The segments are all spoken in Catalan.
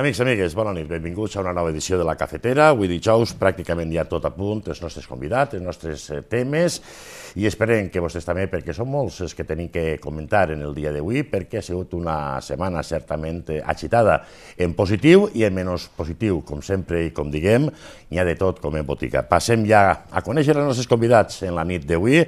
Amics, amigues, bona nit, benvinguts a una nova edició de La Cafetera. Avui dijous, pràcticament ja tot a punt, els nostres convidats, els nostres eh, temes, i esperem que vostès també, perquè són molts els que tenim que comentar en el dia d'avui, perquè ha sigut una setmana certament eh, agitada en positiu i en menys positiu, com sempre i com diguem, n'hi ha de tot com en botiga. Passem ja a conèixer els nostres convidats en la nit d'avui.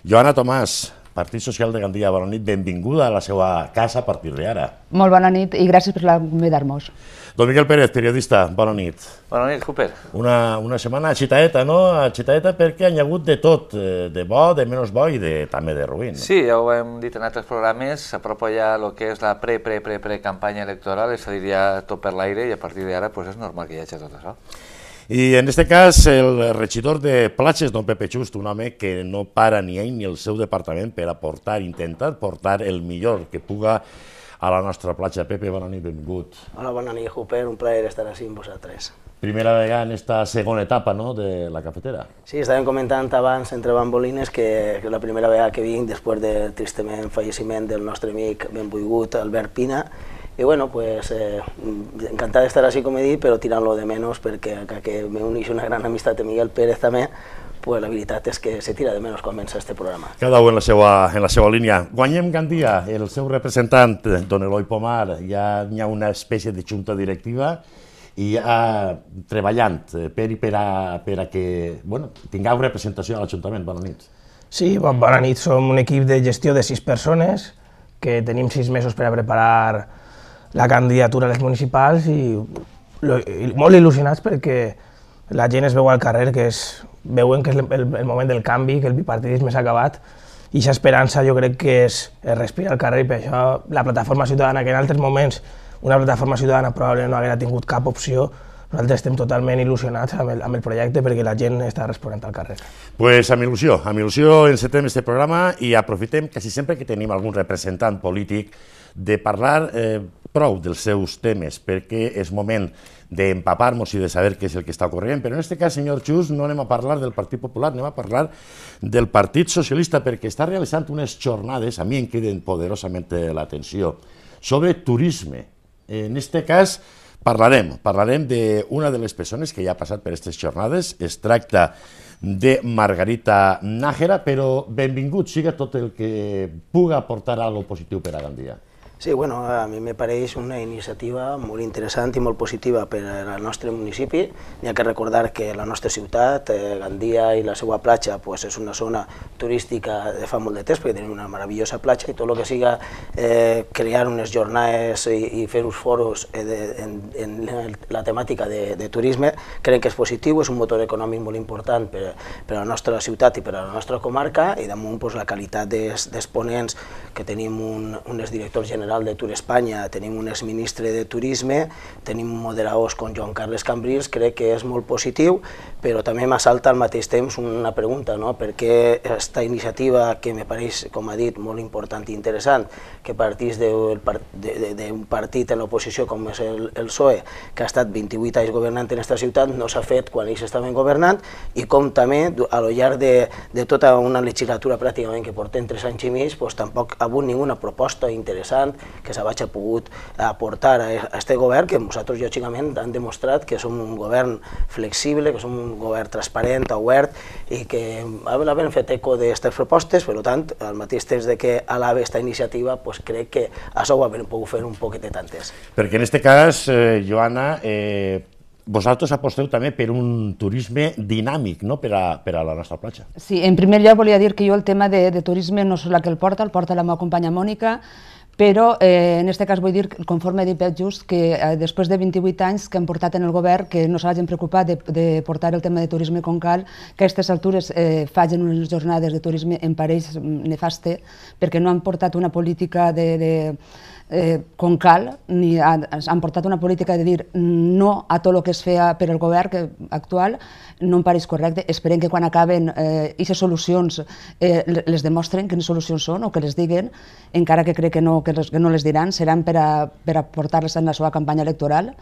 Joana Tomàs, Partit Social de Gandia, bona nit, benvinguda a la seva casa a partir d'ara. Molt bona nit i gràcies per convidar-nos. Don Miguel Pérez, periodista, bona nit. Bona nit, Cooper. Una, una setmana xitaeta, no? A Xitaeta perquè hi ha hagut de tot, eh, de bo, de menys bo i de, també de ruïn. Sí, ja ho hem dit en altres programes, s'apropa ja el que és la pre-pre-pre-pre-campanya electoral, és a dir, ja tot per l'aire i a partir d'ara pues, és normal que hi hagi tot això. I en aquest cas el regidor de Platges, don Pepe Just, un home que no para ni ell ni el seu departament per aportar, intentar portar el millor que puga a la nostra platja. Pepe, bona nit, benvingut. Hola, bona nit, Juper, un plaer estar així amb vosaltres. Primera vegada en esta segona etapa no, de la cafetera. Sí, estàvem comentant abans entre bambolines que, és la primera vegada que vinc després del tristament falleciment del nostre amic benvolgut Albert Pina, i bueno, pues eh, encantat d'estar així, com he dit, però tirant-lo de menys perquè que, que m'he unit una gran amistat amb Miguel Pérez també, pues la veritat és que se tira de menys quan comença este programa. Cada un en la seva, en la seva línia. Guanyem Gandia, el seu representant, don Eloi Pomar, ja hi ha una espècie de junta directiva i ja ah, treballant per i per a, per a que bueno, tingueu representació a l'Ajuntament. Bona nit. Sí, bon, bona nit. Som un equip de gestió de sis persones que tenim sis mesos per a preparar la candidatura a les municipals i, i molt il·lusionats perquè la gent es veu al carrer, que és veuen que és el, el moment del canvi, que el bipartidisme s'ha acabat, i aquesta esperança jo crec que és, es respira al carrer i per això la plataforma ciutadana, que en altres moments una plataforma ciutadana probablement no haguera tingut cap opció, nosaltres estem totalment il·lusionats amb el, amb el projecte perquè la gent està responent al carrer. pues amb il·lusió, amb il·lusió encetem este programa i aprofitem quasi sempre que tenim algun representant polític de parlar eh, prou dels seus temes, perquè és moment d'empapar-nos i de saber què és el que està ocorrent. Però en aquest cas, senyor Xus, no anem a parlar del Partit Popular, anem a parlar del Partit Socialista, perquè està realitzant unes jornades, a mi em queden poderosament eh, l'atenció, sobre turisme. En aquest cas, parlarem, parlarem d'una de les persones que ja ha passat per aquestes jornades. Es tracta de Margarita Nájera, però benvingut siga tot el que puga aportar a lo positiu per a Gandia. Sí, bueno, a mi me pareix una iniciativa molt interessant i molt positiva per al nostre municipi. N'hi ha que recordar que la nostra ciutat, eh, Gandia i la seva platja, pues, és una zona turística de fa molt de temps, perquè tenim una meravellosa platja i tot el que siga eh, crear unes jornades i, i fer uns foros eh, de, en, en la temàtica de, de turisme, crec que és positiu, és un motor econòmic molt important per, per a la nostra ciutat i per a la nostra comarca, i damunt pues, la qualitat dels, ponents, que tenim un, uns directors generals general de Tour Espanya, tenim un exministre de Turisme, tenim moderadors com Joan Carles Cambrils, crec que és molt positiu, però també m'assalta al mateix temps una pregunta, no? per què aquesta iniciativa, que me pareix, com ha dit, molt important i interessant, que partís d'un partit en l'oposició com és el, el PSOE, que ha estat 28 anys governant en aquesta ciutat, no s'ha fet quan ells estaven governant, i com també, a lo llarg de, de tota una legislatura pràcticament que portem tres anys i mig, pues, tampoc ha hagut ninguna proposta interessant, que s'havia pogut aportar a aquest govern, que nosaltres lògicament han demostrat que som un govern flexible, que som un govern transparent, obert, i que l'havem fet eco d'aquestes propostes, per tant, al mateix temps de que alava aquesta iniciativa, pues, crec que això ho hem pogut fer un poquet antes. Perquè en aquest cas, eh, Joana, eh, vosaltres aposteu també per un turisme dinàmic no? per, a, per a la nostra platja. Sí, en primer lloc volia dir que jo el tema de, de turisme no sóc la que el porta, el porta la meva companya Mònica, però eh, en aquest cas vull dir, conforme he dit just, que eh, després de 28 anys que han portat en el govern, que no s'hagin preocupat de, de portar el tema de turisme com cal, que a aquestes altures eh, facin unes jornades de turisme en pareix mm, nefaste, perquè no han portat una política de, de eh, com cal, ni ha, han portat una política de dir no a tot el que es feia per el govern que, actual, no em pareix correcte. Esperem que quan acaben aquestes eh, solucions eh, les demostren quines solucions són o que les diguen, encara que crec que no, que, les, que no les diran, seran per a, per a portar-les en la seva campanya electoral.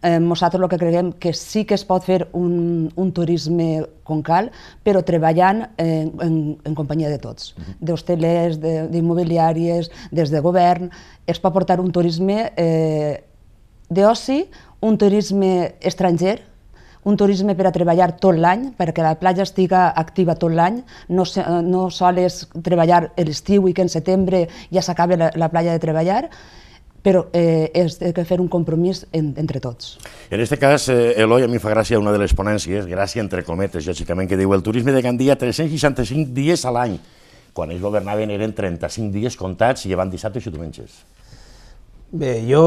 Eh, nosaltres el que creiem que sí que es pot fer un, un turisme com cal, però treballant en, en, en companyia de tots, uh mhm. -huh. d'hostelers, d'immobiliàries, de, des de govern, es pot portar un turisme eh, d'oci, un turisme estranger, un turisme per a treballar tot l'any, perquè la platja estiga activa tot l'any, no, no sols treballar l'estiu i que en setembre ja s'acaba la, la platja de treballar, però eh, és de fer un compromís en, entre tots. En aquest cas, eh, Eloi, a mi fa gràcia una de les ponències, gràcia entre cometes, lògicament, que diu el turisme de Gandia 365 dies a l'any. Quan ells governaven eren 35 dies comptats i van dissabte i diumenges. Bé, jo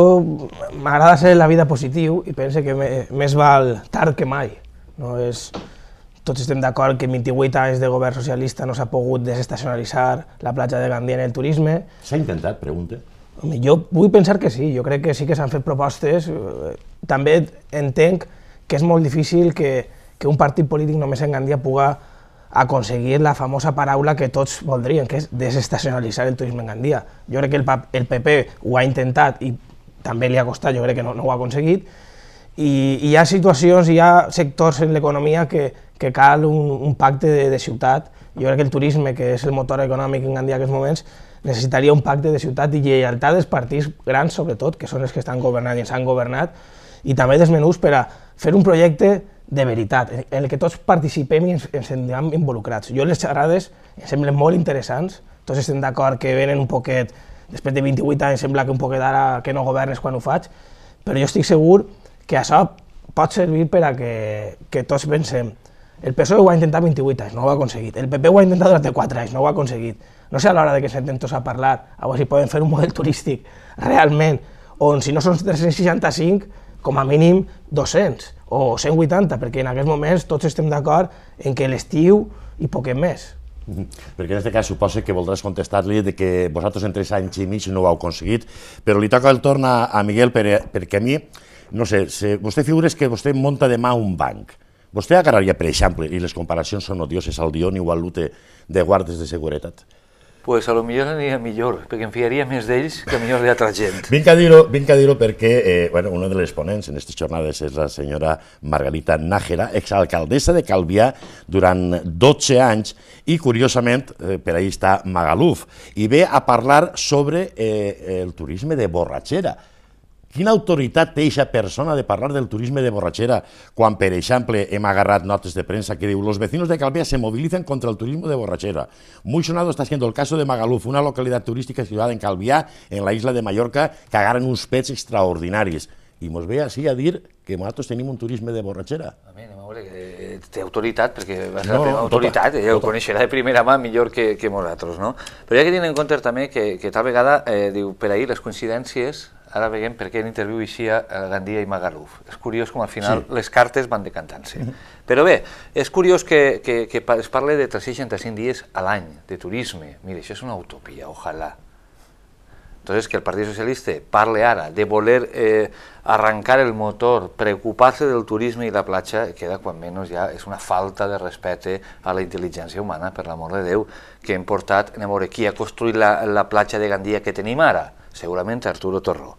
m'agrada ser la vida positiu i pense que me, més val tard que mai. No és, tots estem d'acord que 28 anys de govern socialista no s'ha pogut desestacionalitzar la platja de Gandia en el turisme. S'ha intentat, pregunta? Home, jo vull pensar que sí, jo crec que sí que s'han fet propostes. Eh, també entenc que és molt difícil que, que un partit polític només en Gandia puga aconseguir la famosa paraula que tots voldrien, que és desestacionalitzar el turisme en Gandia. Jo crec que el, el PP ho ha intentat i també li ha costat, jo crec que no, no ho ha aconseguit, i, i hi ha situacions, hi ha sectors en l'economia que, que cal un, un pacte de, de ciutat. Jo crec que el turisme, que és el motor econòmic en Gandia en aquests moments, necessitaria un pacte de ciutat i lleialtat dels partits grans, sobretot, que són els que estan governant i ens han governat, i també dels menús per a fer un projecte de veritat, en el que tots participem i ens, ens sentim involucrats. Jo les xerrades em semblen molt interessants, tots estem d'acord que venen un poquet, després de 28 anys sembla que un poquet ara que no governes quan ho faig, però jo estic segur que això pot servir per a que, que tots pensem el PSOE ho ha intentat 28 anys, no ho ha aconseguit. El PP ho ha intentat durant 4 anys, no ho ha aconseguit. No sé a l'hora de que sentem tots a parlar, a veure si poden fer un model turístic realment, on si no són 365, com a mínim 200 o 180, perquè en aquests moments tots estem d'acord en que l'estiu i poc més. Perquè en aquest cas suposa que voldràs contestar-li de que vosaltres en tres anys i mig no ho heu aconseguit, però li toca el torn a, a Miguel per, perquè a mi, no sé, se, vostè figures que vostè monta demà un banc, Vostè agarraria, per exemple, i les comparacions són odioses al Dioni o al Lute de guardes de seguretat, pues a lo millor aniria millor, perquè em fiaria més d'ells que millor d'altra gent. vinc a dir-ho vinc a dir perquè eh, bueno, una de les ponents en aquestes jornades és la senyora Margarita Nájera, exalcaldessa de Calvià durant 12 anys i, curiosament, eh, per ahí està Magaluf, i ve a parlar sobre eh, el turisme de borratxera. Quina autoritat té aquesta persona de parlar del turisme de borratxera quan, per exemple, hem agarrat notes de premsa que diu los vecinos de Calvià se movilizan contra el turismo de borrachera. Muy sonado está siendo el caso de Magaluf, una localidad turística situada en Calvià, en la isla de Mallorca, que agarren uns pets extraordinaris. I mos ve així a dir que nosaltres tenim un turisme de borratxera. A mi, a veure, que té autoritat, perquè va ser no, la primera tota- autoritat, eh, tota, ella tota. ho coneixerà de primera mà millor que, que nosaltres, no? Però hi ha que tenir en compte també que, que tal vegada, eh, diu, per ahir les coincidències ara veiem per què en interviu eixia eh, Gandia i Magaluf. És curiós com al final sí. les cartes van decantant-se. Mm -hmm. Però bé, és curiós que, que, que es parli de 365 dies a l'any de turisme. Mira, això és una utopia, ojalà. Entonces, que el Partit Socialista parle ara de voler eh, arrancar el motor, preocupar-se del turisme i la platja, queda quan menys ja és una falta de respecte a la intel·ligència humana, per l'amor de Déu, que hem portat, anem a veure, qui ha construït la, la platja de Gandia que tenim ara? Segurament Arturo Torró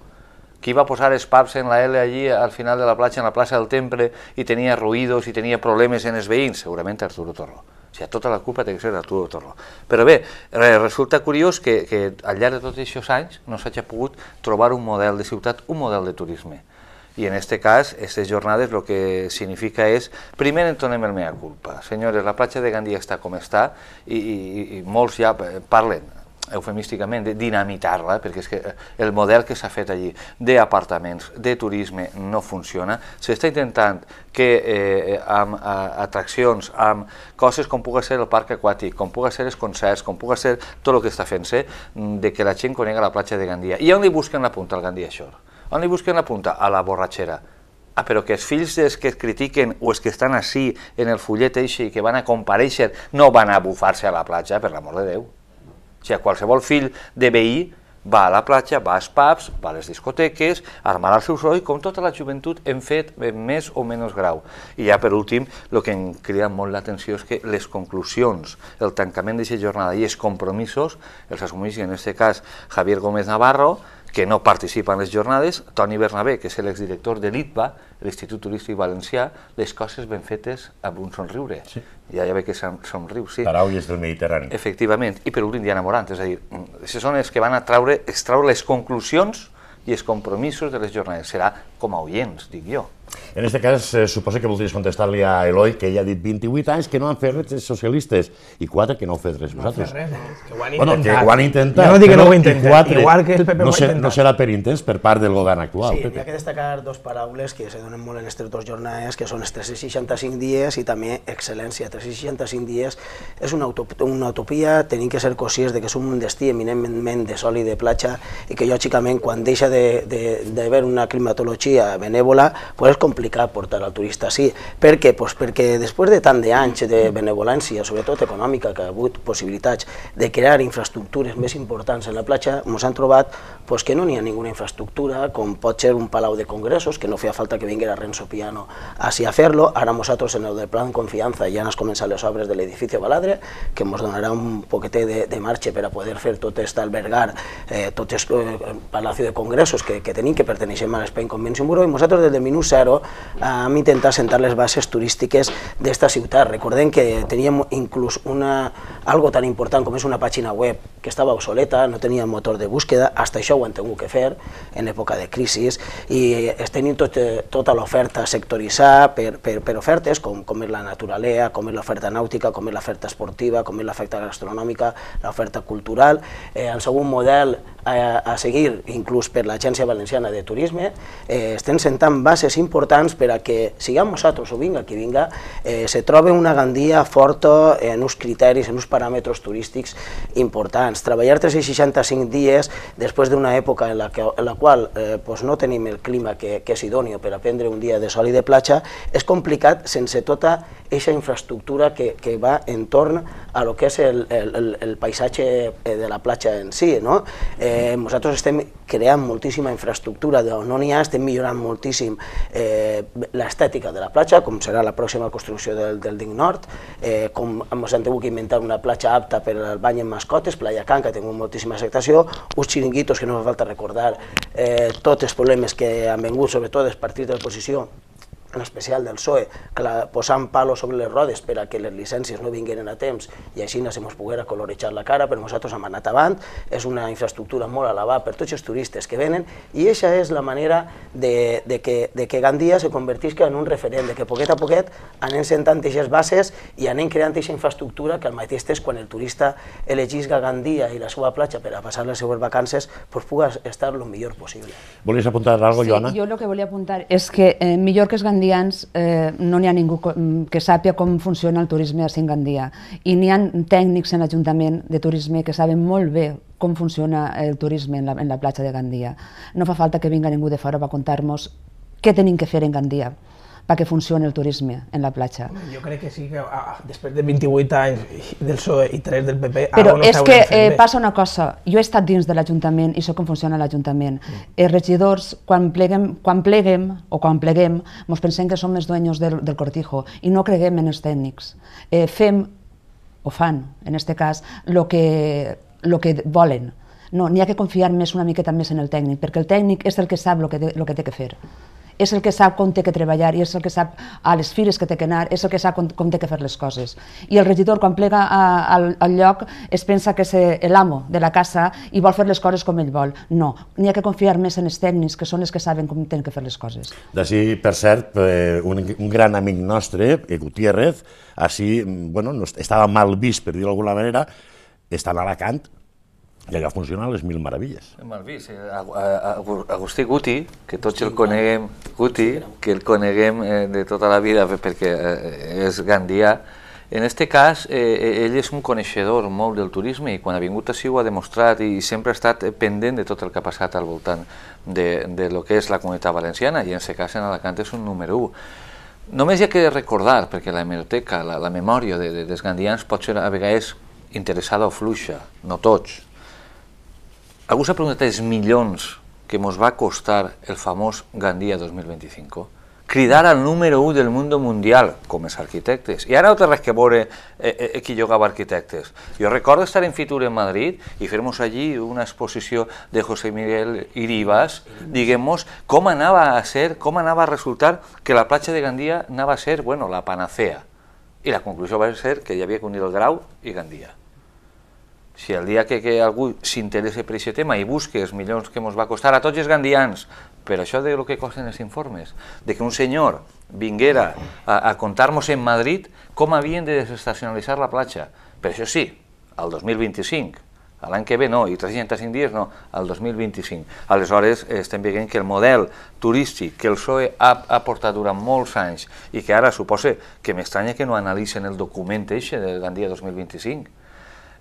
que iba a posar Spaps en la L allí al final de la platja, en la plaça del Temple, i tenia ruïdos i tenia problemes en els veïns? Segurament Arturo Torró. O sigui, tota la culpa té que ser d'Arturo Torró. Però bé, resulta curiós que, que al llarg de tots aquests anys no s'hagi pogut trobar un model de ciutat, un model de turisme. I en aquest cas, aquestes jornades el que significa és, primer entonem el meva culpa. Senyores, la platja de Gandia està com està i, i, i molts ja eh, parlen, eufemísticament, de dinamitar-la, perquè és que eh, el model que s'ha fet allí d'apartaments, de turisme, no funciona. S'està intentant que eh, amb a, atraccions, amb coses com puga ser el parc aquàtic, com puga ser els concerts, com puga ser tot el que està fent-se, mm, de que la gent conega la platja de Gandia. I on li busquen la punta al Gandia Shore? On li busquen la punta? A la borratxera. Ah, però que els fills dels que critiquen o els que estan així en el fullet i que van a compareixer no van a bufar-se a la platja, per l'amor de Déu. O sigui, qualsevol fill de veí va a la platja, va als pubs, va a les discoteques, armarà el seu soroll, com tota la joventut hem fet en més o menys grau. I ja per últim, el que em crida molt l'atenció és que les conclusions, el tancament d'aquesta jornada i els compromisos, els assumeix, en aquest cas, Javier Gómez Navarro, que no participa en les jornades, Toni Bernabé, que és l'exdirector de l'ITBA, l'Institut Turístic Valencià, les coses ben fetes amb un somriure. Sí. Ja, ja ve que somriu, sí. Paraules del Mediterrani. Efectivament, i per últim Diana Morant, és a dir, mm, són els que van a traure, extraure les conclusions i els compromisos de les jornades. Serà com a oients, dic jo. En aquest cas, suposo eh, suposa que voldries contestar-li a Eloi, que ella ha dit 28 anys que no han fet res els socialistes i 4 que no heu fet res vosaltres. No res, que ho han intentat. Bueno, que ho han intentat. Jo no dic que no, no ho intentat, igual que el PP no ho ha intentat. No serà per intents per part del govern actual. Sí, hi ha que destacar dos paraules que se donen molt en aquestes dues jornades, que són els 365 dies i també excel·lència. 365 dies és una, utop una utopia, tenim que ser conscients de que és un destí eminentment de sol i de platja i que lògicament quan deixa d'haver de, de, de una climatologia benèvola, pues, complicat portar al turista així. Sí. Per què? Pues perquè després de tant d'anys de benevolència, sobretot econòmica, que ha hagut possibilitats de crear infraestructures més importants en la platja, ens han trobat pues que no había ninguna infraestructura, con pocher un palau de congresos, que no hacía falta que viniera Renzo Piano así a hacerlo, ahora nosotros en el del plan confianza ya nos comenzaron los obres del edificio Baladre, que nos donará un poquete de, de para poder hacer todo este albergar, eh, eh, palacio de congresos que, que que pertenecer a spain España Bureau. y nosotros desde del cero a eh, sentar las bases de esta ciudad, Recuerden que teníamos incluso una, algo tan importante como es una página web que estaba obsoleta, no tenía motor de búsqueda, hasta eso això ho han hagut de fer en època de crisi i estenim tot, eh, tota l'oferta sectoritzar per, per, per ofertes com, com és la naturalea, com és l'oferta nàutica, com és l'oferta esportiva, com és l'oferta gastronòmica, l'oferta cultural. Eh, en segon model a, a seguir, inclús per l'Agència Valenciana de Turisme, eh, estem sentant bases importants per a que, siguem nosaltres o vinga qui vinga, eh, se trobe una gandia forta en uns criteris, en uns paràmetres turístics importants. Treballar 365 dies després d'una una època en la, que, en la qual eh, pues no tenim el clima que, que és idòneo per aprendre un dia de sol i de platja, és complicat sense tota aquesta infraestructura que, que va entorn a lo que és el, el, el paisatge eh, de la platja en si. No? Eh, nosaltres estem creant moltíssima infraestructura d'on no n'hi ha, estem millorant moltíssim eh, l'estètica de la platja, com serà la pròxima construcció del, del Dic Nord, eh, com ens hem hagut que inventar una platja apta per al bany amb mascotes, Playa Can, que ha tingut moltíssima acceptació, uns xiringuitos que no no fa falta recordar eh, tots els problemes que han vingut, sobretot els partits de l'oposició, en especial del PSOE, clar, posant palos sobre les rodes per a que les llicències no vinguin a temps i així no se'ns ens poguera colorejar la cara, però nosaltres hem anat avant, és una infraestructura molt elevada per tots els turistes que venen i aquesta és la manera de, de, que, de que Gandia se convertisca en un referent, de que poquet a poquet anem sentant aquestes bases i anem creant aquesta infraestructura que al mateix temps quan el turista elegisca Gandia i la seva platja per a passar les seues vacances, pues pugui estar el millor possible. Volies apuntar alguna cosa, sí, Joana? Jo el que volia apuntar és que eh, millor que és Gandia gandians eh, no n'hi ha ningú mm, que sàpia com funciona el turisme a Singandia. I n'hi ha tècnics en l'Ajuntament de Turisme que saben molt bé com funciona el turisme en la, en la platja de Gandia. No fa falta que vinga ningú de fora per contar-nos què tenim que fer en Gandia perquè funcioni el turisme en la platja. Jo crec que sí, que ah, després de 28 anys del PSOE i 3 del PP... Però no és que eh, passa una cosa, jo he estat dins de l'Ajuntament i sé com funciona l'Ajuntament. Mm. Els eh, regidors, quan pleguem, quan pleguem o quan pleguem, ens pensem que som els dueños del, del cortijo i no creguem en els tècnics. Eh, fem, o fan, en aquest cas, el que, lo que volen. No, n'hi ha que confiar més una miqueta més en el tècnic, perquè el tècnic és el que sap el que, lo que té que fer és el que sap com té que treballar i és el que sap a les fires que té que anar, és el que sap com, com té que fer les coses. I el regidor, quan plega a, a, al lloc, es pensa que és eh, l'amo de la casa i vol fer les coses com ell vol. No, n'hi ha que confiar més en els tècnics, que són els que saben com tenen que fer les coses. D'ací, per cert, eh, un, un gran amic nostre, eh, Gutiérrez, així, mm, bueno, no, estava mal vist, per dir-ho d'alguna manera, està a Alacant, i allà funcionen les mil meravelles. Hem vist, Agustí Guti, que tots el coneguem, Guti, que el coneguem eh, de tota la vida perquè eh, és gandià, en aquest cas, eh, ell és un coneixedor molt del turisme i quan ha vingut així ho ha demostrat i sempre ha estat pendent de tot el que ha passat al voltant de, de lo que és la comunitat valenciana i en aquest cas en Alacant és un número 1. Només hi ha que recordar, perquè la hemeroteca, la, memòria de, dels gandians pot ser a vegades interessada o fluixa, no tots, Algú se millones tres millones que nos va a costar el famoso Gandía 2025? Cridar al número uno del mundo mundial como es arquitectes. Y ahora otra vez que veure eh, eh, eh arquitectes. Yo recuerdo estar en Fitur en Madrid y fuimos allí una exposición de José Miguel Iribas, digamos cómo com anava a ser, com anava a resultar que la platja de Gandía no va a ser, bueno, la panacea. Y la conclusión va a ser que ya había que unir el grau y Gandía. si el dia que, que algú s'interessa per aquest tema i busque els milions que ens va costar a tots els gandians, per això de lo que costen els informes, de que un senyor vinguera a, a contar-nos en Madrid com havien de desestacionalitzar la platja. Per això sí, al 2025, l'any que ve no, i 365 dies no, al 2025. Aleshores estem veient que el model turístic que el PSOE ha, ha portat durant molts anys i que ara suposa que m'estranya que no analitzen el document eixe del Gandia 2025,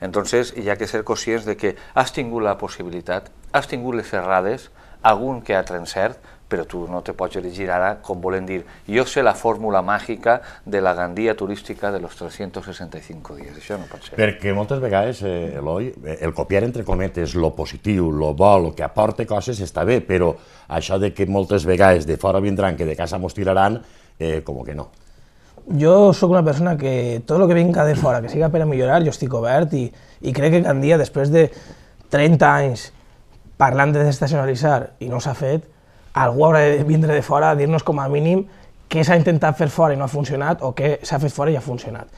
Entonces hi ha que ser conscients de que has tingut la possibilitat, has tingut les errades, algun que ha trencert, però tu no te pots dirigir ara com volen dir jo sé la fórmula màgica de la gandia turística de los 365 dies, això no pot ser. Perquè moltes vegades, eh, Eloi, eh, el copiar entre cometes lo positiu, lo bo, lo que aporta coses està bé, però això de que moltes vegades de fora vindran que de casa mos tiraran, eh, com que no jo sóc una persona que tot el que vinga de fora, que siga per a millorar, jo estic obert i, i crec que dia, després de 30 anys parlant de desestacionalitzar i no s'ha fet, algú haurà de vindre de fora a dir-nos com a mínim què s'ha intentat fer fora i no ha funcionat o què s'ha fet fora i ha funcionat.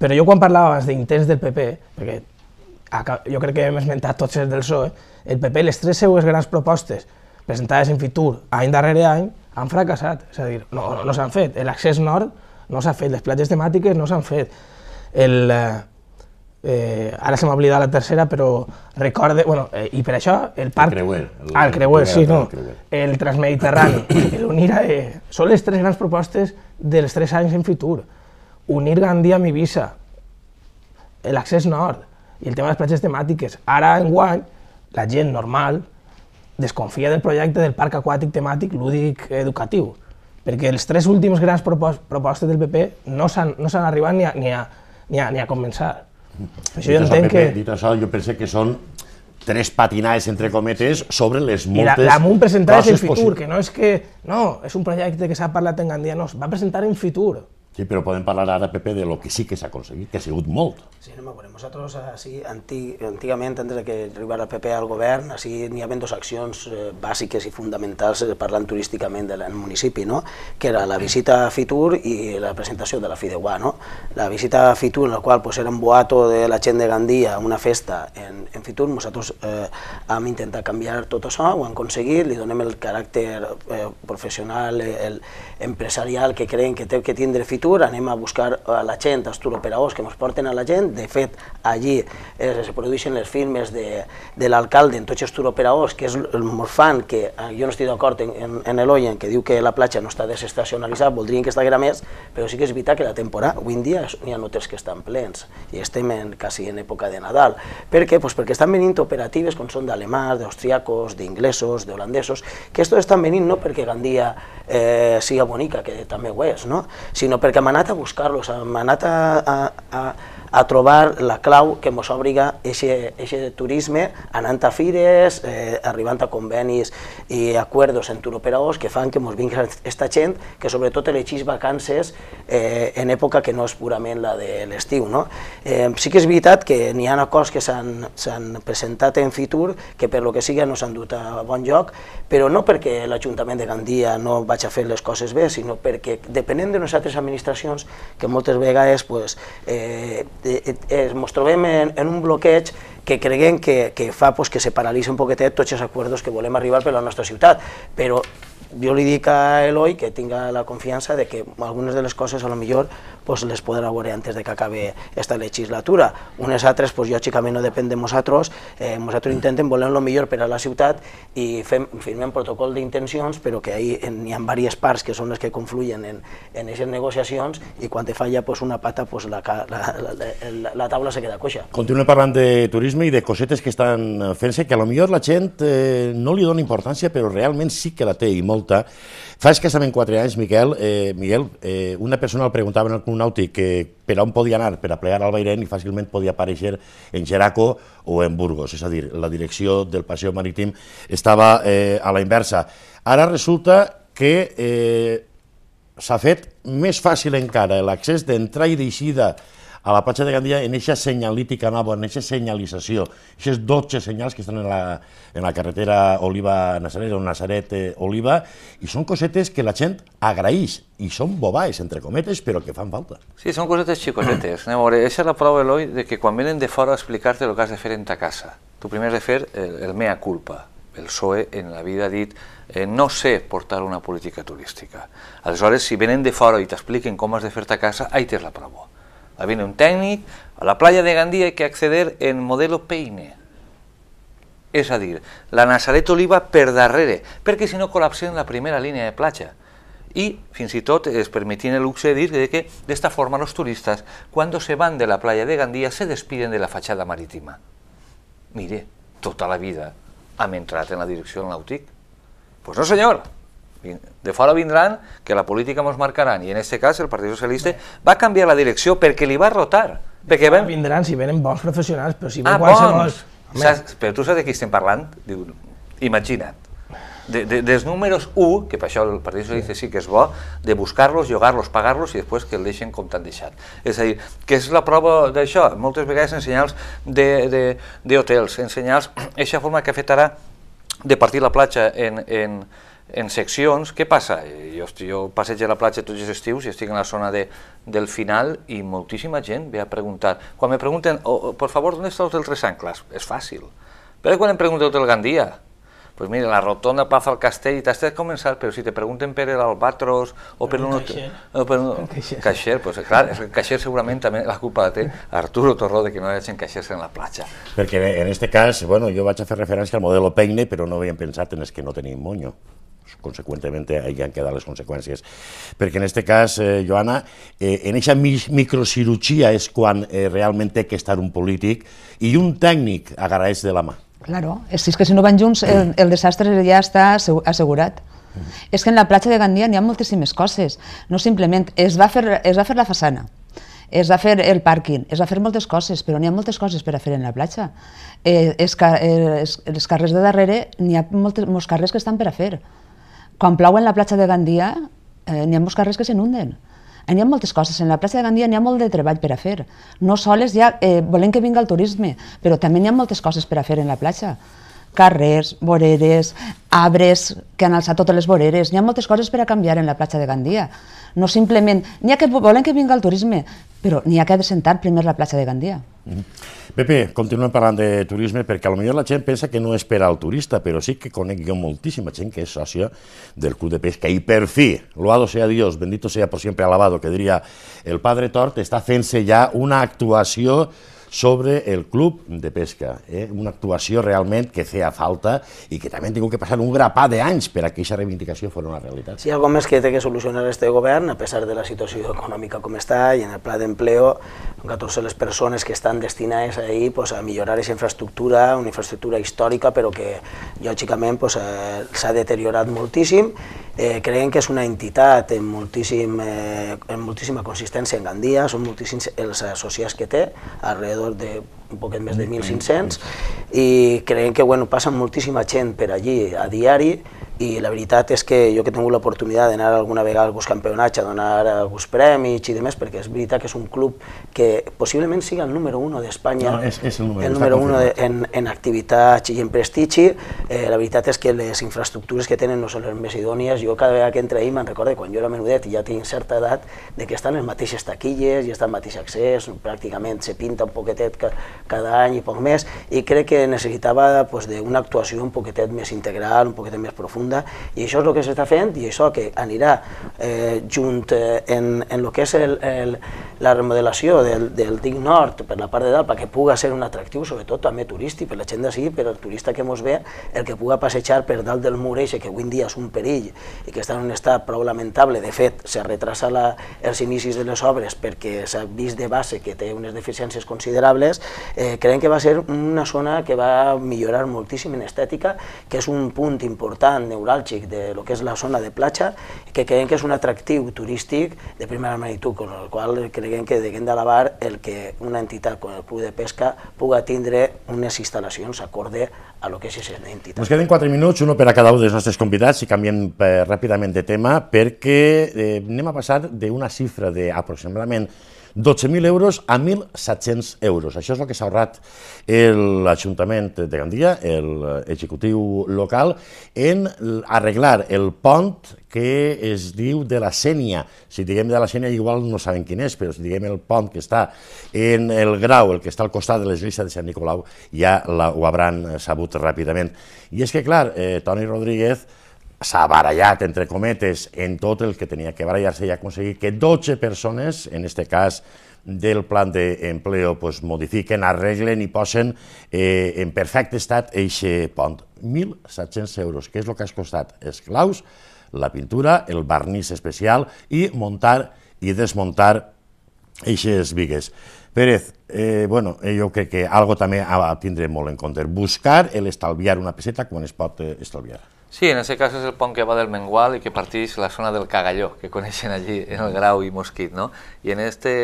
Però jo quan parlava abans d'intents del PP, perquè jo crec que hem esmentat tots els del PSOE, el PP, les tres seues grans propostes presentades en Fitur any darrere any, han fracassat, és a dir, no, no, no s'han fet. L'accés nord no s'ha fet, les platges temàtiques no s'han fet. El, eh, eh, ara se m'ha oblidat la tercera, però recorde, bueno, eh, i per això el parc... El creuer. El, ah, el creuer, el sí, no. El, creuer. el transmediterrani, a... Eh, són les tres grans propostes dels tres anys en futur. Unir Gandia amb Eivissa, l'accés nord i el tema de les platges temàtiques. Ara, en guany, la gent normal desconfia del projecte del parc aquàtic temàtic lúdic educatiu perquè els tres últims grans propostes del PP no s'han no arribat ni a, ni a, ni a, ni a començar. Això dit jo entenc PP, que... Dit això, jo ah, pense que són tres patinades, entre cometes, sobre les moltes... I l'amunt presentar en Fitur, que no és que... No, és un projecte que s'ha parlat en Gandia, no, es va presentar en Fitur. Sí, però podem parlar ara, Pepe, de lo que sí que s'ha aconseguit, que ha sigut molt. Sí, no, m'acordem. nosaltres, així, eh, antig, antigament, antes que arribar el PP al govern, així eh, n'hi havia dues accions eh, bàsiques i fundamentals eh, parlant turísticament del municipi, no? que era la visita a Fitur i la presentació de la Fideuà. No? La visita a Fitur, en la qual pues, era un boato de la gent de Gandia, una festa en, en Fitur, nosaltres eh, hem intentat canviar tot això, ho hem aconseguit, li donem el caràcter eh, professional, el, empresarial que creiem que té que tindre Fitur tour, anem a buscar a la gent, els turoperadors que ens porten a la gent, de fet, allí es eh, produeixen els firmes de, de l'alcalde en tots els turoperadors, que és el morfan, que eh, jo no estic d'acord en, en, en Eloi, en que diu que la platja no està desestacionalitzada, voldrien que estiguera més, però sí que és veritat que la temporada, avui en dia hi ha hotels que estan plens, i estem en, quasi en època de Nadal. Per què? Pues perquè estan venint operatives com són d'alemans, d'austriacos, d'inglesos, d'holandesos, que estos estan venint no perquè Gandia eh, siga bonica, que també ho és, no? sinó perquè perquè m'ha anat a buscar-los, m'ha anat a, a, a, a trobar la clau que ens obliga aquest turisme anant a fires, eh, arribant a convenis i acords en turoperadors que fan que ens vingui aquesta gent que sobretot elegeix vacances eh, en època que no és purament la de l'estiu. No? Eh, sí que és veritat que n'hi ha acords que s'han presentat en Fitur que per lo que siga no s'han dut a bon lloc, però no perquè l'Ajuntament de Gandia no vaig a fer les coses bé, sinó perquè depenent de nosaltres administracions que moltes vegades pues, eh, eh, ens eh, trobem en, en un bloqueig que creguem que, que fa pues, que se paralitzi un poquetet tots els acords que volem arribar per la nostra ciutat, però jo li dic a Eloi que tinga la confiança de que algunes de les coses a lo millor pues, les podrà veure antes de que acabe aquesta legislatura. Unes altres, pues, lògicament, no depèn de nosaltres, eh, nosaltres intentem voler el millor per a la ciutat i fem, firmem protocol d'intencions, però que ahí hi ha diverses parts que són les que confluyen en, en aquestes negociacions i quan te falla pues, una pata, pues, la, la, la, la taula se queda coixa. Continua parlant de turisme i de cosetes que estan fent-se, que a lo millor la gent eh, no li dona importància, però realment sí que la té i molta, Fa escassament quatre anys, Miquel, eh, Miguel, eh, una persona el preguntava en el Club Nàutic que per on podia anar per a plegar al Bairent i fàcilment podia aparèixer en Geraco o en Burgos, és a dir, la direcció del Passeu marítim estava eh, a la inversa. Ara resulta que eh, s'ha fet més fàcil encara l'accés d'entrada i d'eixida de a la platja de Gandia en aquesta senyalítica nova, en aquesta senyalització, aquestes 12 senyals que estan en la, en la carretera Oliva-Nazaret o Nazaret-Oliva, eh, i són cosetes que la gent agraeix, i són bobaes, entre cometes, però que fan falta. Sí, són cosetes xicotetes. Anem a veure, aquesta és la prova, Eloi, de que quan venen de fora a explicar-te el que has de fer en ta casa, tu primer has de fer el, el mea culpa, el PSOE en la vida ha dit eh, no sé portar una política turística. Aleshores, si venen de fora i t'expliquen com has de fer-te a casa, ahí tens la prova. Ahí viene un técnico, a la playa de Gandía hay que acceder en modelo peine. És a dir, la Nazaret Oliva per darrere, perquè si no col·lapsem la primera línia de platja. I fins i tot es permitien el luxe de dir de que d'esta forma los turistas, cuando se van de la playa de Gandía, se despiden de la fachada marítima. Mire, tota la vida hem entrat en la direcció del nàutic. Pues no senyor, de fora vindran, que la política ens marcaran, i en aquest cas el Partit Socialista va canviar la direcció perquè li va rotar. Perquè ven... Vindran si venen bons professionals, però si ve ah, qualsevol... Bons. Saps, però tu saps de qui estem parlant? Diu, imagina't. De, de, dels números 1, que per això el Partit Socialista sí que és bo, de buscar-los, llogar-los, pagar-los i després que el deixen com t'han deixat. És a dir, que és la prova d'això. Moltes vegades en senyals d'hotels, en senyals, Eixa forma que ha fet ara de partir la platja en, en, en seccions, què passa? Eh, jo, jo passeig a la platja tots els estius i estic en la zona de, del final i moltíssima gent ve a preguntar. Quan me pregunten, oh, oh por favor, on estan del Tres ancles? És fàcil. Però quan em pregunteu del Gandia, pues mira, la rotonda passa al castell i t'has de començar, però si te pregunten per l'Albatros o per un... Caixer. O per un... Caixer. caixer pues, clar, el caixer segurament també la culpa la eh? té Arturo Torró de que no hi hagi caixers en la platja. Perquè en este cas, bueno, jo vaig a fer referència al model Peine, però no havíem pensat en els que no tenim moño conseqüentment hi han quedat les conseqüències. Perquè en aquest cas, eh, Joana, eh, en aquesta microcirurgia és quan eh, realment té que estar un polític i un tècnic agarrats de la mà. Claro, és que si no van junts el, el desastre ja està assegurat. És que en la platja de Gandia n'hi ha moltíssimes coses, no simplement, es va fer, es va fer la façana, es va fer el pàrquing, es va fer moltes coses, però n'hi ha moltes coses per a fer en la platja. Eh, es, eh, es, els carrers de darrere, n'hi ha moltes, molts carrers que estan per a fer. Quan plou en la platja de Gandia, eh, n'hi ha molts carrers que s'inunden. Eh, n'hi ha moltes coses. En la plaça de Gandia n'hi ha molt de treball per a fer. No sols ja, eh, volem que vinga el turisme, però també n'hi ha moltes coses per a fer en la platja. Carrers, voreres, arbres que han alçat totes les voreres. N'hi ha moltes coses per a canviar en la platja de Gandia. No simplement... N'hi ha que volen que vinga el turisme, però n'hi ha que sentar primer la platja de Gandia. Mm. Pepe, continuem parlant de turisme perquè potser la gent pensa que no és per al turista, però sí que conec jo moltíssima gent que és sòcia del Club de Pesca i per fi, loado sea Dios, bendito sea por siempre alabado, que diria el Padre Tort, està fent-se ja una actuació sobre el Club de Pesca, eh? una actuació realment que feia falta i que també ha tingut que passar un grapà d'anys per a que aquesta reivindicació fos una realitat. Si sí, hi ha alguna més que té que solucionar este govern, a pesar de la situació econòmica com està i en el pla d'empleo, 14 les persones que estan destinades ahí pues, a millorar aquesta infraestructura, una infraestructura històrica però que lògicament pues, eh, s'ha deteriorat moltíssim eh, creiem que és una entitat amb, moltíssim, eh, amb moltíssima consistència en Gandia, són moltíssims els associats que té, alrededor de un poquet més de 1.500, i creiem que bueno, passa moltíssima gent per allí a diari, i la veritat és que jo que he tingut l'oportunitat d'anar alguna vegada a alguns campionats a donar alguns premis i demés, perquè és veritat que és un club que possiblement sigui el número 1 d'Espanya, no, és, és el número, 1 en, en activitats i en prestigi, eh, la veritat és que les infraestructures que tenen no són les més idònies, jo cada vegada que entre ahir me'n recorde quan jo era menudet i ja tinc certa edat, de que estan les mateixes taquilles i estan el mateix accés, pràcticament se pinta un poquetet ca, cada any i poc més, i crec que necessitava pues, d'una actuació un poquetet més integral, un poquetet més profunda, profunda, i això és el que s'està fent i això que anirà eh, junt eh, en, en el que és el, el, la remodelació del, del Dic Nord per la part de dalt, perquè puga ser un atractiu, sobretot també turístic, per la gent d'ací, per el turista que mos ve, el que puga passejar per dalt del mur eixe, que avui en dia és un perill i que està en un estat prou lamentable, de fet, se retrasa la, els inicis de les obres perquè s'ha vist de base que té unes deficiències considerables, eh, creiem que va ser una zona que va millorar moltíssim en estètica, que és un punt important neuràlgic de lo que és la zona de platja, que creiem que és un atractiu turístic de primera magnitud, amb el qual creiem que deguem d'alabar el que una entitat com el Club de Pesca puga tindre unes instal·lacions acorde a lo que és aquesta entitat. Ens queden 4 minuts, un per a cada un dels nostres convidats, i canviem eh, ràpidament de tema, perquè eh, anem a passar d'una xifra d'aproximadament 12.000 euros a 1.700 euros. Això és el que s'ha ahorrat l'Ajuntament de Gandia, l'executiu local, en arreglar el pont que es diu de la Sènia. Si diguem de la Sènia igual no saben quin és, però si diguem el pont que està en el grau, el que està al costat de l'església de Sant Nicolau, ja la, ho hauran sabut ràpidament. I és que, clar, eh, Toni Rodríguez s'ha barallat, entre cometes, en tot el que tenia que barallar-se i aconseguir que 12 persones, en aquest cas del plan d'empleo, pues, modifiquen, arreglen i posen eh, en perfecte estat eixe pont. 1.700 euros, que és el que has costat esclaus, la pintura, el barnís especial i muntar i desmuntar eixes vigues. Pérez, eh, bueno, eh, jo crec que algo també a tindre molt en compte. Buscar l'estalviar una peseta quan es pot eh, estalviar. Sí, en aquest cas és el pont que va del Mengual i que partix la zona del Cagalló, que coneixen allí en el Grau i Mosquit, no? I en este,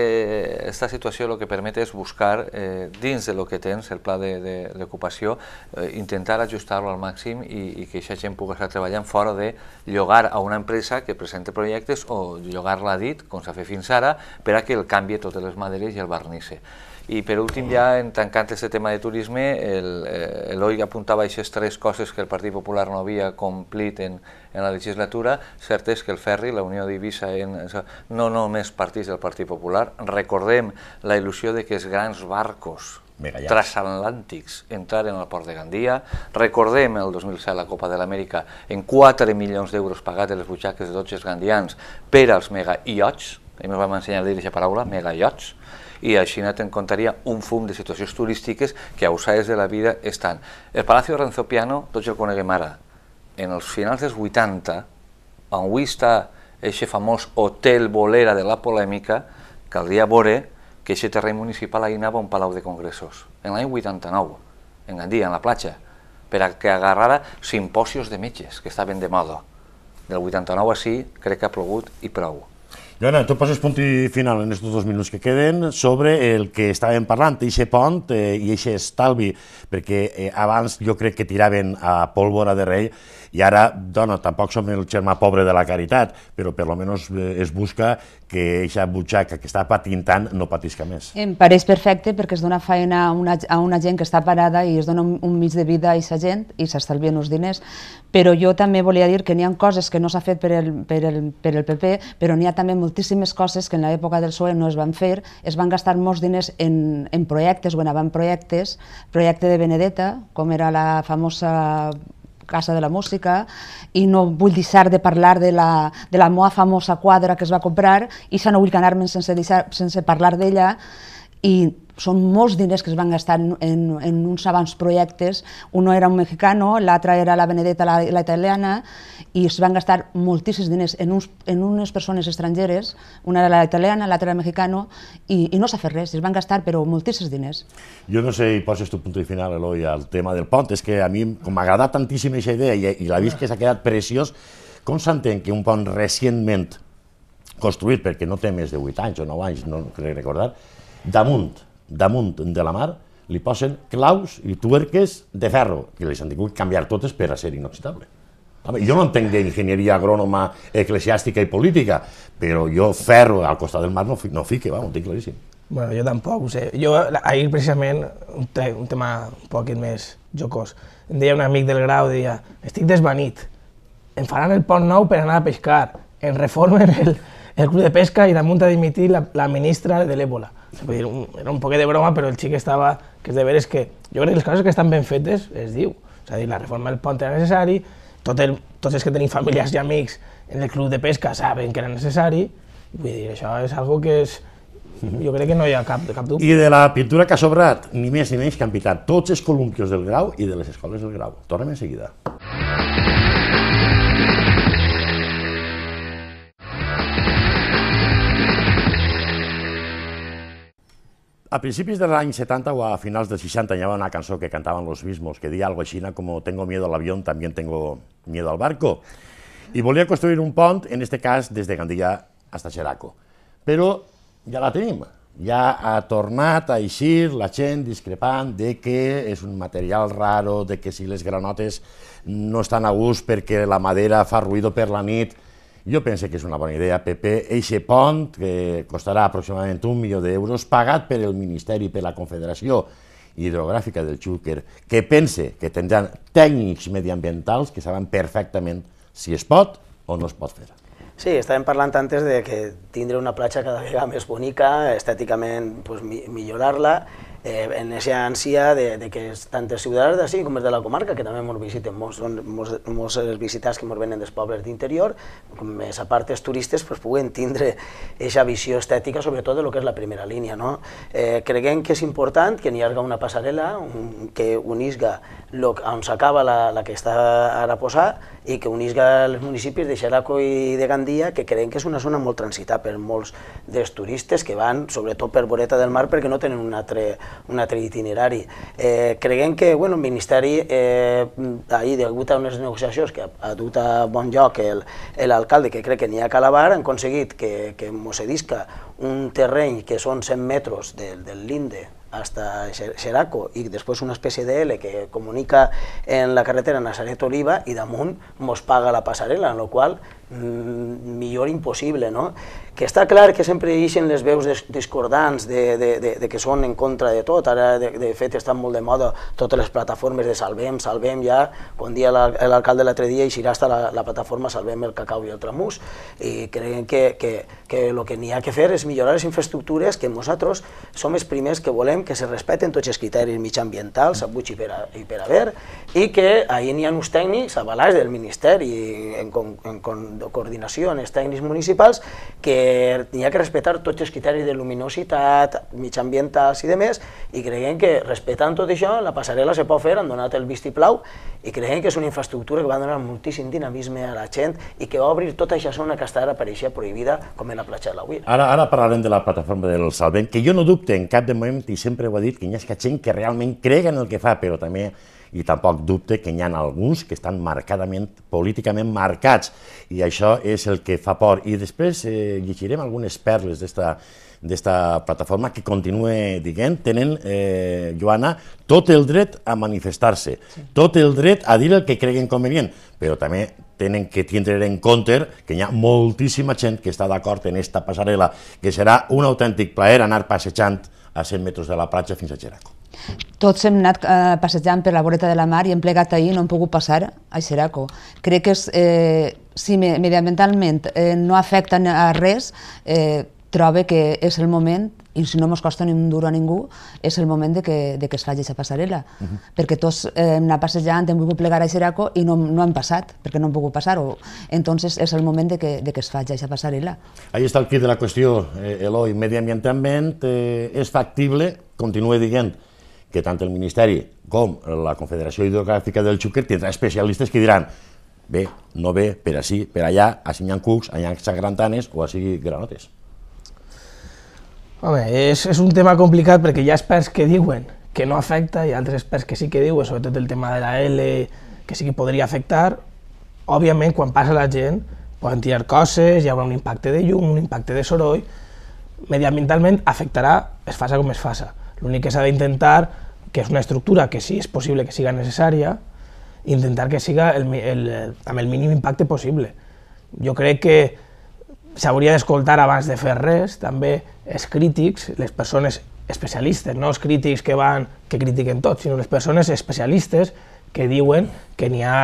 esta situació el que permet és buscar, eh, dins de lo que tens, el pla d'ocupació, eh, intentar ajustar-lo al màxim i, i que aquesta gent pugui estar treballant fora de llogar a una empresa que presenta projectes o llogar-la dit, com s'ha fet fins ara, per a que el canvi totes les maderes i el barnisse. I per últim, ja en tancant aquest tema de turisme, eh, l'OIG apuntava aquestes tres coses que el Partit Popular no havia complit en, en la legislatura. Cert és que el Ferri, la Unió d'Eivissa, no només partits del Partit Popular, recordem la il·lusió de que els grans barcos transatlàntics entraren al port de Gandia. Recordem el 2007 la Copa de l'Amèrica en 4 milions d'euros pagats a les butxaques de tots els gandians per als mega iots, i ens vam ensenyar a dir aquesta paraula, mega iots, i a Xina contaria un fum de situacions turístiques que a usades de la vida estan. El Palacio de Renzo Piano, tots el coneguem ara, en els finals dels 80, on avui està aquest famós hotel bolera de la polèmica, caldria veure que aquest terreny municipal ahir anava un palau de congressos, en l'any 89, en Gandia, en la platja, per a que agarrara simpòsios de metges que estaven de moda. Del 89 a sí, crec que ha plogut i prou. Joana, tu poses punt i final en aquests dos minuts que queden sobre el que estàvem parlant, eixe pont eh, i eixe estalvi, perquè eh, abans jo crec que tiraven a pólvora de rei i ara, dona, tampoc som el germà pobre de la caritat, però per almenys eh, es busca que aquesta butxaca que està patint tant no patisca més. Em pareix perfecte perquè es dona feina a una, a una gent que està parada i es dona un, un mig de vida a aquesta gent i s'estalvien uns diners, però jo també volia dir que n'hi ha coses que no s'ha fet per el, per, el, per el PP, però n'hi ha també moltíssimes coses que en l'època del PSOE no es van fer, es van gastar molts diners en, en projectes o en avantprojectes, projecte de Benedetta, com era la famosa Casa de la Música i no vull deixar de parlar de la, de la meva famosa quadra que es va comprar i ja no vull anar-me'n sense, deixar, sense parlar d'ella i són molts diners que es van gastar en, en, en uns abans projectes, un era un mexicano, l'altre era la Benedetta, la, la italiana, i es van gastar moltíssims diners en, uns, en unes persones estrangeres, una era la italiana, l'altra era mexicano, i, i no s'ha fet res, es van gastar però moltíssims diners. Jo no sé i poses tu punt de final, Eloi, al tema del pont, és que a mi, com m'ha agradat tantíssim aquesta idea i, i l'ha vist que s'ha quedat preciós, com s'entén que un pont recentment construït, perquè no té més de 8 anys o 9 anys, no crec recordar, damunt damunt de la mar, li posen claus i tuerques de ferro, que les han tingut canviar totes per a ser inoxidable. Home, jo no entenc d'enginyeria agrònoma, eclesiàstica i política, però jo ferro al costat del mar no, no fique, va, ho tinc claríssim. Bueno, jo tampoc ho sé. Jo ahir precisament, un, te un tema un poc més jocós, em deia un amic del grau, deia, estic desvanit, em faran el pont nou per anar a pescar, en reformen el, el club de pesca i damunt a dimitir la, la ministra de l'Ebola se puede dir un, era un poquet de broma, però el xic estava, que és de veres que jo crec que les coses que estan ben fetes es diu, és a dir, la reforma del pont era necessari, tot el, tots els que tenim famílies i amics en el club de pesca saben que era necessari, vull dir, això és algo que és, jo crec que no hi ha cap, cap dubte. I de la pintura que ha sobrat, ni més ni menys que han pintat tots els columpios del grau i de les escoles del grau. Tornem en seguida. A principis de l'any 70 o a finals de 60 hi havia una cançó que cantaven los mismos, que deia algo així com tengo miedo al avión, también tengo miedo al barco. I volia construir un pont, en este cas des de Gandia hasta Xeraco. Però ja la tenim, ja ha tornat a eixir la gent discrepant de que és un material raro, de que si les granotes no estan a gust perquè la madera fa ruïdo per la nit, jo pense que és una bona idea, PP, eixe pont, que costarà aproximadament un milió d'euros, pagat per el Ministeri, per la Confederació Hidrogràfica del Xúquer, que pense que tindran tècnics mediambientals que saben perfectament si es pot o no es pot fer. Sí, estàvem parlant antes de que tindre una platja cada vegada més bonica, estèticament pues, millorar-la, eh, en aquesta ànsia de, de que tant els ciutadans de com els de la comarca, que també ens visiten, molts, són, molts, molts els visitants que ens venen dels pobles d'interior, com més a part els turistes, pues, puguen tindre aquesta visió estètica, sobretot de lo que és la primera línia. No? Eh, creguem que és important que n'hi hagi una passarel·la un, que unisga lo, on s'acaba la, la que està ara posada i que unisga els municipis de Xeraco i de Gandia, que creiem que és una zona molt transitada per molts dels turistes que van, sobretot per Boreta del Mar, perquè no tenen un altre un altre itinerari. Eh, creguem que bueno, el Ministeri, eh, ahir, degut a unes negociacions que ha dut a bon lloc l'alcalde, que crec que n'hi ha que alabar, han aconseguit que, que mos un terreny que són 100 metres del, del linde hasta Xeraco i després una espècie d'L que comunica en la carretera Nazaret Oliva i damunt mos paga la passarel·la, en la qual mm, millor impossible, no? que està clar que sempre ixen les veus discordants de, de, de, de que són en contra de tot, ara de, de fet estan molt de moda totes les plataformes de Salvem, Salvem ja, quan dia l'alcalde l'altre dia eixirà hasta la, la plataforma Salvem el cacau i el tramús, i creiem que, que, que el que n'hi ha que fer és millorar les infraestructures que nosaltres som els primers que volem que se respeten tots els criteris mitjambientals, a Buig i per a, i per ver, i que ahí n'hi ha uns tècnics avalats del Ministeri en, en, en coordinació amb els tècnics municipals que tenia que respectar tots els criteris de luminositat, mig ambientals i demés, i creiem que respectant tot això la passarel·la se pot fer, han donat el vistiplau, i creiem que és una infraestructura que va donar moltíssim dinamisme a la gent i que va obrir tota aquesta zona que està ara apareixia prohibida com en la platja de la Uira. Ara, ara parlarem de la plataforma del Salvent, que jo no dubte en cap de moment, i sempre ho he dit, que hi ha gent que realment crega en el que fa, però també i tampoc dubte que n'hi ha alguns que estan marcadament, políticament marcats, i això és el que fa por. I després eh, llegirem algunes perles d'esta d'esta plataforma que continua dient, tenen, eh, Joana, tot el dret a manifestar-se, sí. tot el dret a dir el que creguen convenient, però també tenen que tindre en compte que hi ha moltíssima gent que està d'acord en esta passarel·la, que serà un autèntic plaer anar passejant a 100 metres de la platja fins a Geraco. Tots hem anat eh, passejant per la voreta de la mar i hem plegat ahir i no hem pogut passar a Xeraco. Crec que és, eh, si mediambientalment eh, no afecta a res, eh, trobe que és el moment, i si no ens costa ni un duro a ningú, és el moment de que, de que es faci aquesta passarel·la. Uh mhm. -huh. Perquè tots eh, hem anat passejant, hem volgut plegar a Xeraco i no, no hem passat, perquè no hem pogut passar. -ho. Entonces és el moment de que, de que es faci aquesta passarel·la. Ahí està el quid de la qüestió, eh, Eloi. Mediambientalment eh, és factible, continue dient, que tant el Ministeri com la Confederació Hidrogràfica del Xúquer tindrà especialistes que diran bé, no bé, per així, per allà, així hi ha cucs, allà hi ha grantanes o així granotes. Home, és, és un tema complicat perquè hi ha experts que diuen que no afecta i altres experts que sí que diuen, sobretot el tema de la L, que sí que podria afectar. Òbviament, quan passa la gent, poden tirar coses, hi haurà un impacte de llum, un impacte de soroll, mediambientalment afectarà, es faça com es faça L'únic que s'ha d'intentar, que és una estructura que sí és possible que siga necessària, intentar que siga el, el, amb el mínim impacte possible. Jo crec que s'hauria d'escoltar abans de fer res, també els crítics, les persones especialistes, no els crítics que van que critiquen tot, sinó les persones especialistes que diuen que n'hi ha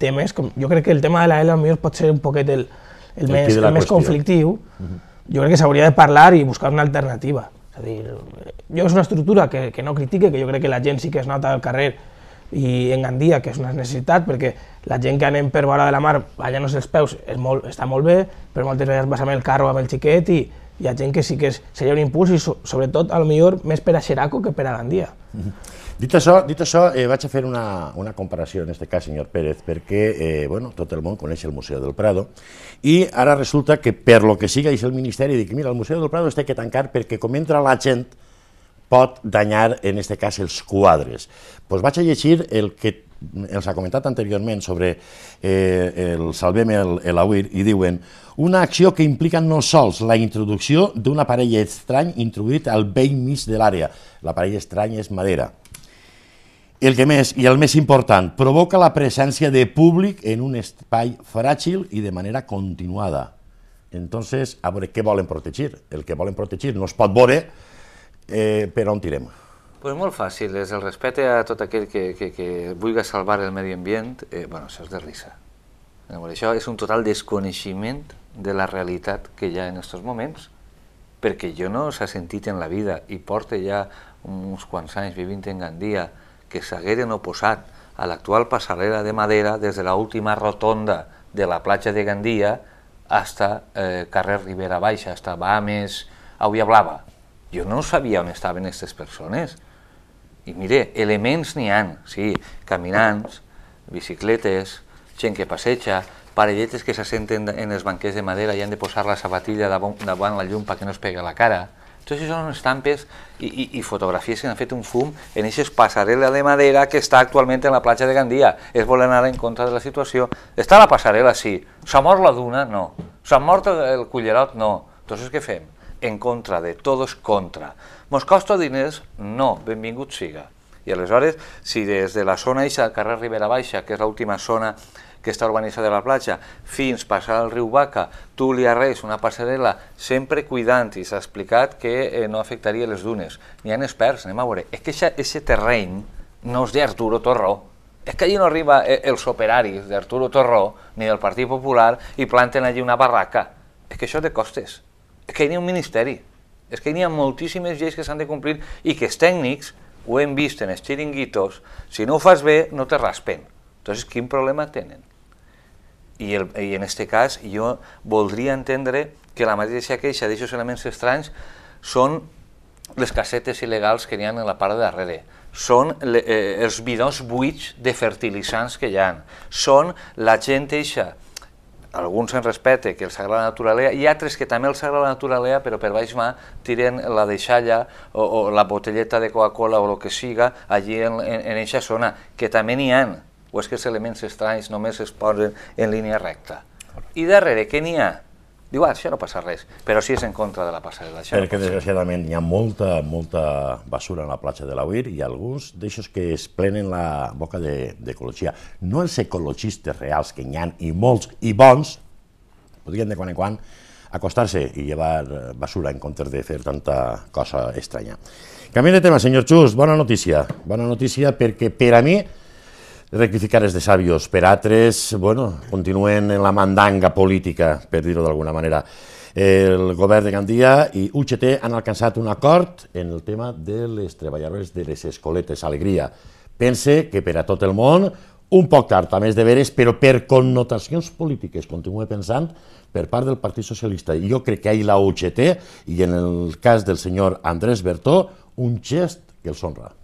temes, com, jo crec que el tema de la L potser pot ser un poquet el, el, el més, el més conflictiu, uh -huh. jo crec que s'hauria de parlar i buscar una alternativa. És a dir, jo és una estructura que, que no critique, que jo crec que la gent sí que es nota al carrer i en Gandia, que és una necessitat, perquè la gent que anem per vora de la mar, ballant-nos els peus, és molt, està molt bé, però moltes vegades vas amb el carro, amb el xiquet, i hi ha gent que sí que és, seria un impuls, i so, sobretot, al millor, més per a Xeraco que per a Gandia. Mm -hmm. Dit això, dit això eh, vaig a fer una, una comparació, en aquest cas, senyor Pérez, perquè eh, bueno, tot el món coneix el Museu del Prado i ara resulta que per lo que siga és el Ministeri dic, mira, el Museu del Prado es té que tancar perquè com entra la gent pot danyar, en aquest cas, els quadres. Pues vaig a llegir el que els ha comentat anteriorment sobre eh, el Salvem l'Auir i diuen una acció que implica no sols la introducció d'un aparell estrany introduït al vell mig de l'àrea. L'aparell estrany és madera, el que més, i el més important, provoca la presència de públic en un espai fràgil i de manera continuada. Entonces, a veure què volen protegir. El que volen protegir no es pot veure eh, per on tirem. Pues molt fàcil, és el respecte a tot aquell que, que, que vulgui salvar el medi ambient, eh, bueno, això és de risa. Veure, això és un total desconeixement de la realitat que hi ha en aquests moments, perquè jo no s'ha sentit en la vida i porta ja uns quants anys vivint en Gandia, que s'hagueren oposat a l'actual passarel·la de Madera des de l'última rotonda de la platja de Gandia hasta eh, carrer Ribera Baixa, hasta Bahames, Auia Blava. Jo no sabia on estaven aquestes persones. I mire, elements n'hi han, sí, caminants, bicicletes, gent que passeja, parelletes que s'assenten en els banquers de madera i han de posar la sabatilla davant, davant la llum perquè no es pega la cara, tot això són estampes i, i, i fotografies que han fet un fum en aquestes passarel·la de madera que està actualment en la platja de Gandia. Es volen anar en contra de la situació. Està la passarel·la, sí. S'ha mort la duna? No. S'ha mort el cullerot? No. Entonces, què fem? En contra de, tots contra. Mos costa diners? No, benvingut siga. I aleshores, si des de la zona Ixa, carrer Ribera Baixa, que és l'última zona que està urbanitzada la platja, fins passar al riu Baca, li Reis, una passarel·la, sempre cuidant i s'ha explicat que eh, no afectaria les dunes. N'hi ha experts, anem a veure. És que aquest terreny no és d'Arturo Torró, és que allí no arriba eh, els operaris d'Arturo Torró ni del Partit Popular i planten allí una barraca. És que això té costes. És que hi ha un ministeri. És que hi ha moltíssimes lleis que s'han de complir i que els tècnics ho hem vist en els xiringuitos, si no ho fas bé no te raspen. Entonces, quin problema tenen? I, el, I en aquest cas jo voldria entendre que la mateixa queixa d'aquests elements estranys són les cassetes il·legals que n'hi ha a la part de darrere, són le, eh, els bidons buits de fertilitzants que hi ha, són la gent eixa, alguns en respecte, que els agrada la naturalea, i altres que també els agrada la naturalea, però per baix mà tiren la deixalla o, o la botelleta de Coca-Cola o el que siga allí en aquesta zona, que també n'hi ha o és que els elements estranys només es posen en línia recta? I darrere, què n'hi ha? Diu, ah, això no passa res, però sí és en contra de la passarel·la. Això Perquè, no desgraciadament, hi ha molta, molta basura en la platja de la Uir i alguns d'aixos que es plenen la boca d'ecologia. De, no els ecologistes reals, que n'hi ha, i molts, i bons, podrien de quan en quan acostar-se i llevar eh, basura en comptes de fer tanta cosa estranya. Canviem de tema, senyor Xus, bona notícia. Bona notícia perquè per a mi Rectificar és de sàvios. Per altres, bueno, continuen en la mandanga política, per dir-ho d'alguna manera. El govern de Gandia i UGT han alcançat un acord en el tema de les treballadores de les escoletes. Alegria. Pense que per a tot el món un poc tard, a més de veres, però per connotacions polítiques, continuo pensant, per part del Partit Socialista. jo crec que ahir la UGT, i en el cas del senyor Andrés Bertó, un gest que els honra.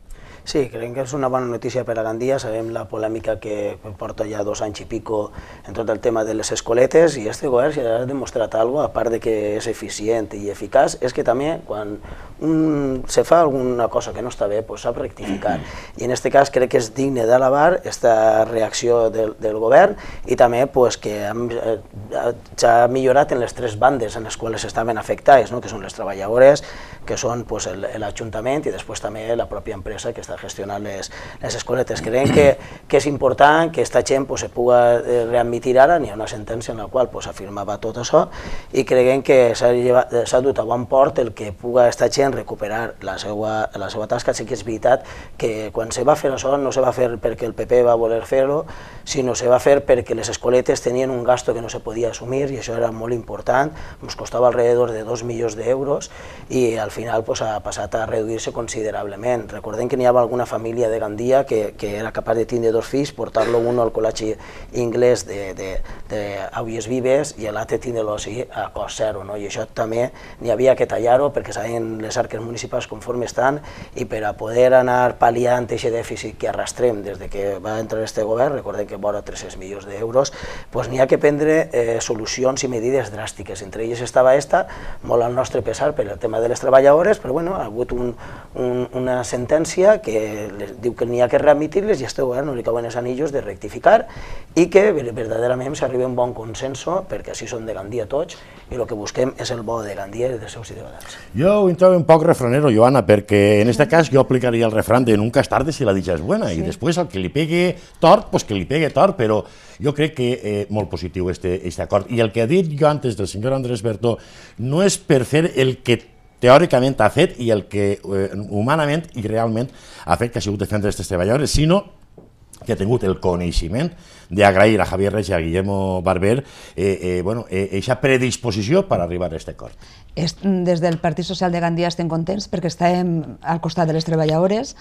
Sí, creiem que és una bona notícia per a Gandia, sabem la polèmica que porta ja dos anys i pico en tot el tema de les escoletes i este govern si ha demostrat alguna cosa, a part de que és eficient i eficaç, és que també quan un se fa alguna cosa que no està bé, pues, sap rectificar. I en aquest cas crec que és digne d'alabar aquesta reacció del, del govern i també pues, que eh, s'ha millorat en les tres bandes en les quals estaven afectades, no? que són les treballadores, que són pues, l'Ajuntament i després també la pròpia empresa que està gestionar les, les escoletes. Creiem que, que és important que aquesta gent pues, se pugui eh, readmitir ara, n'hi ha una sentència en la qual pues, afirmava tot això, i creiem que s'ha eh, dut a bon port el que puga aquesta gent recuperar la seva, la seva tasca. Sí que és veritat que quan se va fer això no se va fer perquè el PP va voler fer-ho, sinó se va fer perquè les escoletes tenien un gasto que no se podia assumir i això era molt important, ens costava alrededor de 2 milions d'euros i al final pues, ha passat a reduir-se considerablement. Recordem que n'hi ha alguna família de Gandia que, que era capaç de tindre dos fills, portar-lo un al col·legi anglès d'Avies Vives i l'altre tindre-lo sí, a cost zero. No? I això també n'hi havia que tallar-ho perquè sabien les arques municipals conforme estan i per a poder anar pal·liant aquest dèficit que arrastrem des de que va entrar este govern, recordem que vora 300 milions d'euros, doncs n'hi ha que prendre eh, solucions i medides dràstiques. Entre elles estava esta, molt al nostre pesar per el tema de les treballadores, però bueno, ha hagut un, un, una sentència que que eh, les diu que n'hi ha que remitir les i este govern no li cauen els anillos de rectificar i que verdaderament s'arribi a un bon consens perquè així som de Gandia tots i el que busquem és el bo de Gandia i de seus ciutadans. Jo ho trobo un poc refranero, Joana, perquè en aquest cas jo aplicaria el refran de nunca es tarde si la dicha és buena sí. i després el que li pegue tort, pues que li pegue tort, però jo crec que eh, molt positiu este, acord. I el que ha dit jo antes del senyor Andrés Bertó no és per fer el que teòricament ha fet i el que eh, humanament i realment ha fet que ha sigut defendre aquestes treballadores, sinó que ha tingut el coneixement d'agrair a Javier Reig i a Guillermo Barber eh, eh, bueno, eh, eixa predisposició per arribar a aquest acord. Des del Partit Social de Gandia estem contents perquè estem al costat de les treballadores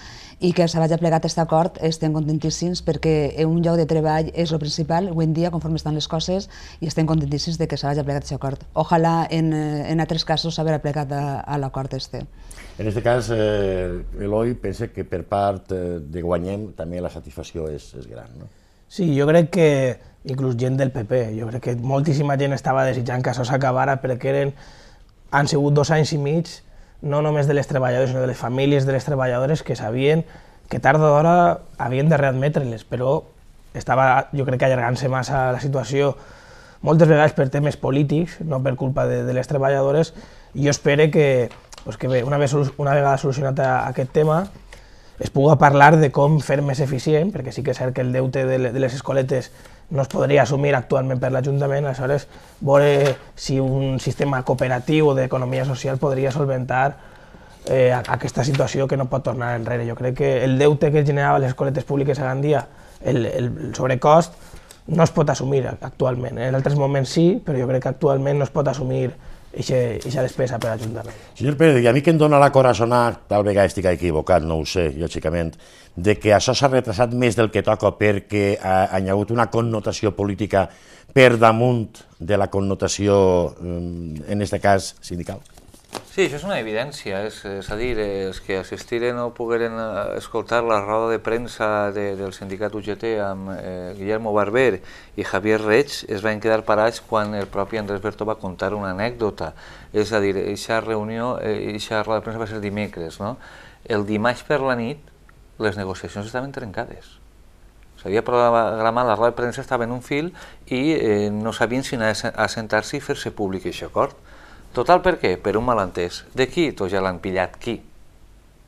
i que se vagi plegat aquest acord estem contentíssims perquè un lloc de treball és el principal, avui en dia, conforme estan les coses, i estem contentíssims de que se vagi plegat aquest acord. Ojalà en, eh, en altres casos s'haver plegat a, a l'acord este. En aquest cas, eh, Eloi pensa que per part eh, de Guanyem també la satisfacció és, és gran. No? Sí, jo crec que inclús gent del PP, jo crec que moltíssima gent estava desitjant que això s'acabara perquè eren, han sigut dos anys i mig no només de les treballadores, sinó de les famílies de les treballadores que sabien que tard o d'hora havien de readmetre-les, però estava, jo crec que allargant-se massa la situació moltes vegades per temes polítics, no per culpa de, de les treballadores, jo espero que, pues que bé, una, vegada, una vegada solucionat aquest tema, es puga parlar de com fer més eficient, perquè sí que és cert que el deute de les escoletes no es podria assumir actualment per l'Ajuntament, aleshores veure si un sistema cooperatiu o d'economia social podria solventar eh, aquesta situació que no pot tornar enrere. Jo crec que el deute que generava les escoletes públiques a dia, el, el sobrecost, no es pot assumir actualment. En altres moments sí, però jo crec que actualment no es pot assumir aquesta despesa per l'Ajuntament. Senyor Pérez, i a mi que em dóna la corazonà, tal vegada estic equivocat, no ho sé, lògicament, de que això s'ha retrasat més del que toca perquè ha, eh, ha ha hagut una connotació política per damunt de la connotació, mm, en aquest cas, sindical? Sí, això és una evidència, és, és a dir, els que assistiren o pogueren eh, escoltar la roda de premsa de, del sindicat UGT amb eh, Guillermo Barber i Javier Reig es van quedar parats quan el propi Andrés Berto va contar una anècdota. És a dir, aquesta reunió, aquesta eh, roda de premsa va ser dimecres, no? El dimarts per la nit les negociacions estaven trencades s'havia programat, la roda de premsa estava en un fil i eh, no sabien si anar a sentar-se i fer-se públic aquest acord. Total per què? Per un malentès. De qui? Tots doncs ja l'han pillat. Qui?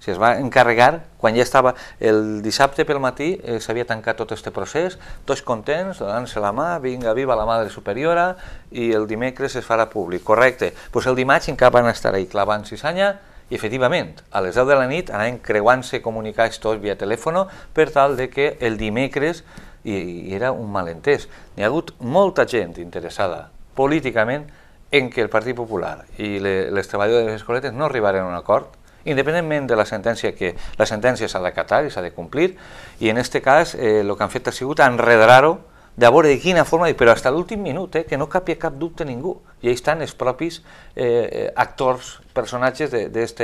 Si es va encarregar, quan ja estava el dissabte pel matí, eh, s'havia tancat tot aquest procés, tots contents, donant-se la mà, vinga, viva la Madre Superiora, i el dimecres es farà públic, correcte. Doncs pues el dimarts encara van estar ahí clavant cisanya, i efectivament, a les 10 de la nit anaven creuant-se comunicats tots via telèfon per tal de que el dimecres i, i era un malentès. N'hi ha hagut molta gent interessada políticament en què el Partit Popular i les treballadores de les escoletes no arribaren a un acord, independentment de la sentència que la sentència s'ha de catar i s'ha de complir, i en aquest cas el eh, que han fet ha sigut enredar ho de veure de quina forma, però fins a l'últim minut, eh, que no capi cap dubte ningú. I ells estan els propis eh, eh actors personatges d'aquest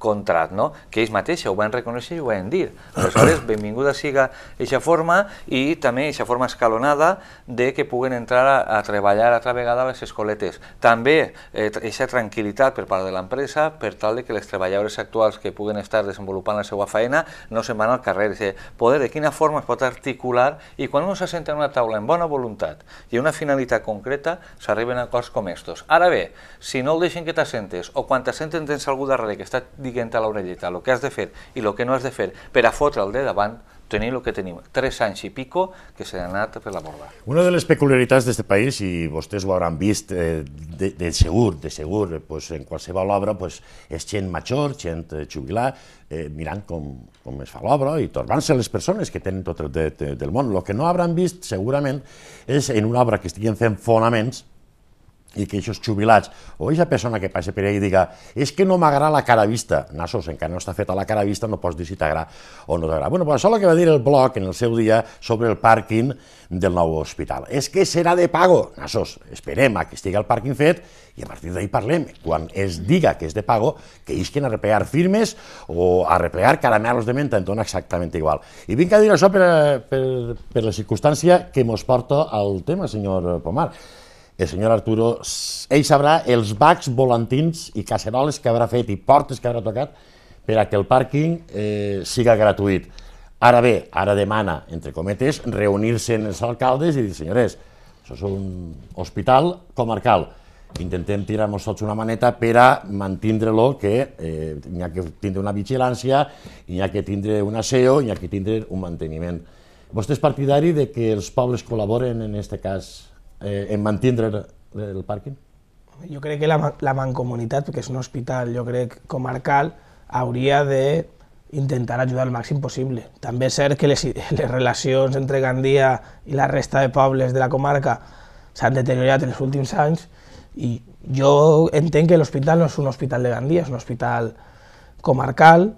contrat, no? que ells mateixos ho van reconèixer i ho van dir. Aleshores, benvinguda siga aquesta forma i també aquesta forma escalonada de que puguen entrar a, a treballar altra vegada a les escoletes. També aquesta eh, tranquil·litat per part de l'empresa per tal de que les treballadores actuals que puguen estar desenvolupant la seva feina no se'n van al carrer. És a dir, poder de quina forma es pot articular i quan un s'assenta en una taula amb bona voluntat i una finalitat concreta s'arriben a acords com estos. Ara bé, si no el deixen que t'assentes o quan t'assentes sempre tens algú darrere que està dient a l'orelleta el que has de fer i el que no has de fer per a fotre el de davant, tenim el que tenim, tres anys i pico que s'ha anat per la borda. Una de les peculiaritats d'aquest país, i vostès ho hauran vist eh, de, de segur, de segur, eh, pues, en qualsevol obra, pues, és gent major, gent eh, jubilar, eh, mirant com, com es fa l'obra i tornant-se les persones que tenen tot el dret del món. El que no hauran vist, segurament, és en una obra que estiguin fent fonaments i que aquests jubilats o aquesta persona que passa per ahí diga és es que no m'agrada la cara vista, nassos, encara no està feta la cara vista, no pots dir si t'agrada o no t'agrada. Bueno, però això és el que va dir el bloc en el seu dia sobre el pàrquing del nou hospital. És es que serà de pago, nassos, esperem a que estigui el pàrquing fet i a partir d'ahir parlem. Quan es diga que és de pago, que isquen a replegar firmes o a replegar caramelos de menta, entona exactament igual. I vinc a dir això per, eh, per, per la circumstància que mos porta al tema, senyor Pomar el senyor Arturo, ell sabrà els bacs volantins i casseroles que haurà fet i portes que haurà tocat per a que el pàrquing eh, siga gratuït. Ara bé, ara demana, entre cometes, reunir-se en els alcaldes i dir, senyores, això és un hospital comarcal, intentem tirar-nos tots una maneta per a mantindre-lo, que eh, hi ha que tindre una vigilància, hi ha que tindre un SEO, hi ha que tindre un manteniment. Vostè és partidari de que els pobles col·laboren en aquest cas eh, en mantindre el pàrquing? Jo crec que la, la mancomunitat, que és un hospital, jo crec, comarcal, hauria de intentar ajudar el màxim possible. També és cert que les, les relacions entre Gandia i la resta de pobles de la comarca s'han deteriorat en els últims anys i jo entenc que l'hospital no és un hospital de Gandia, és un hospital comarcal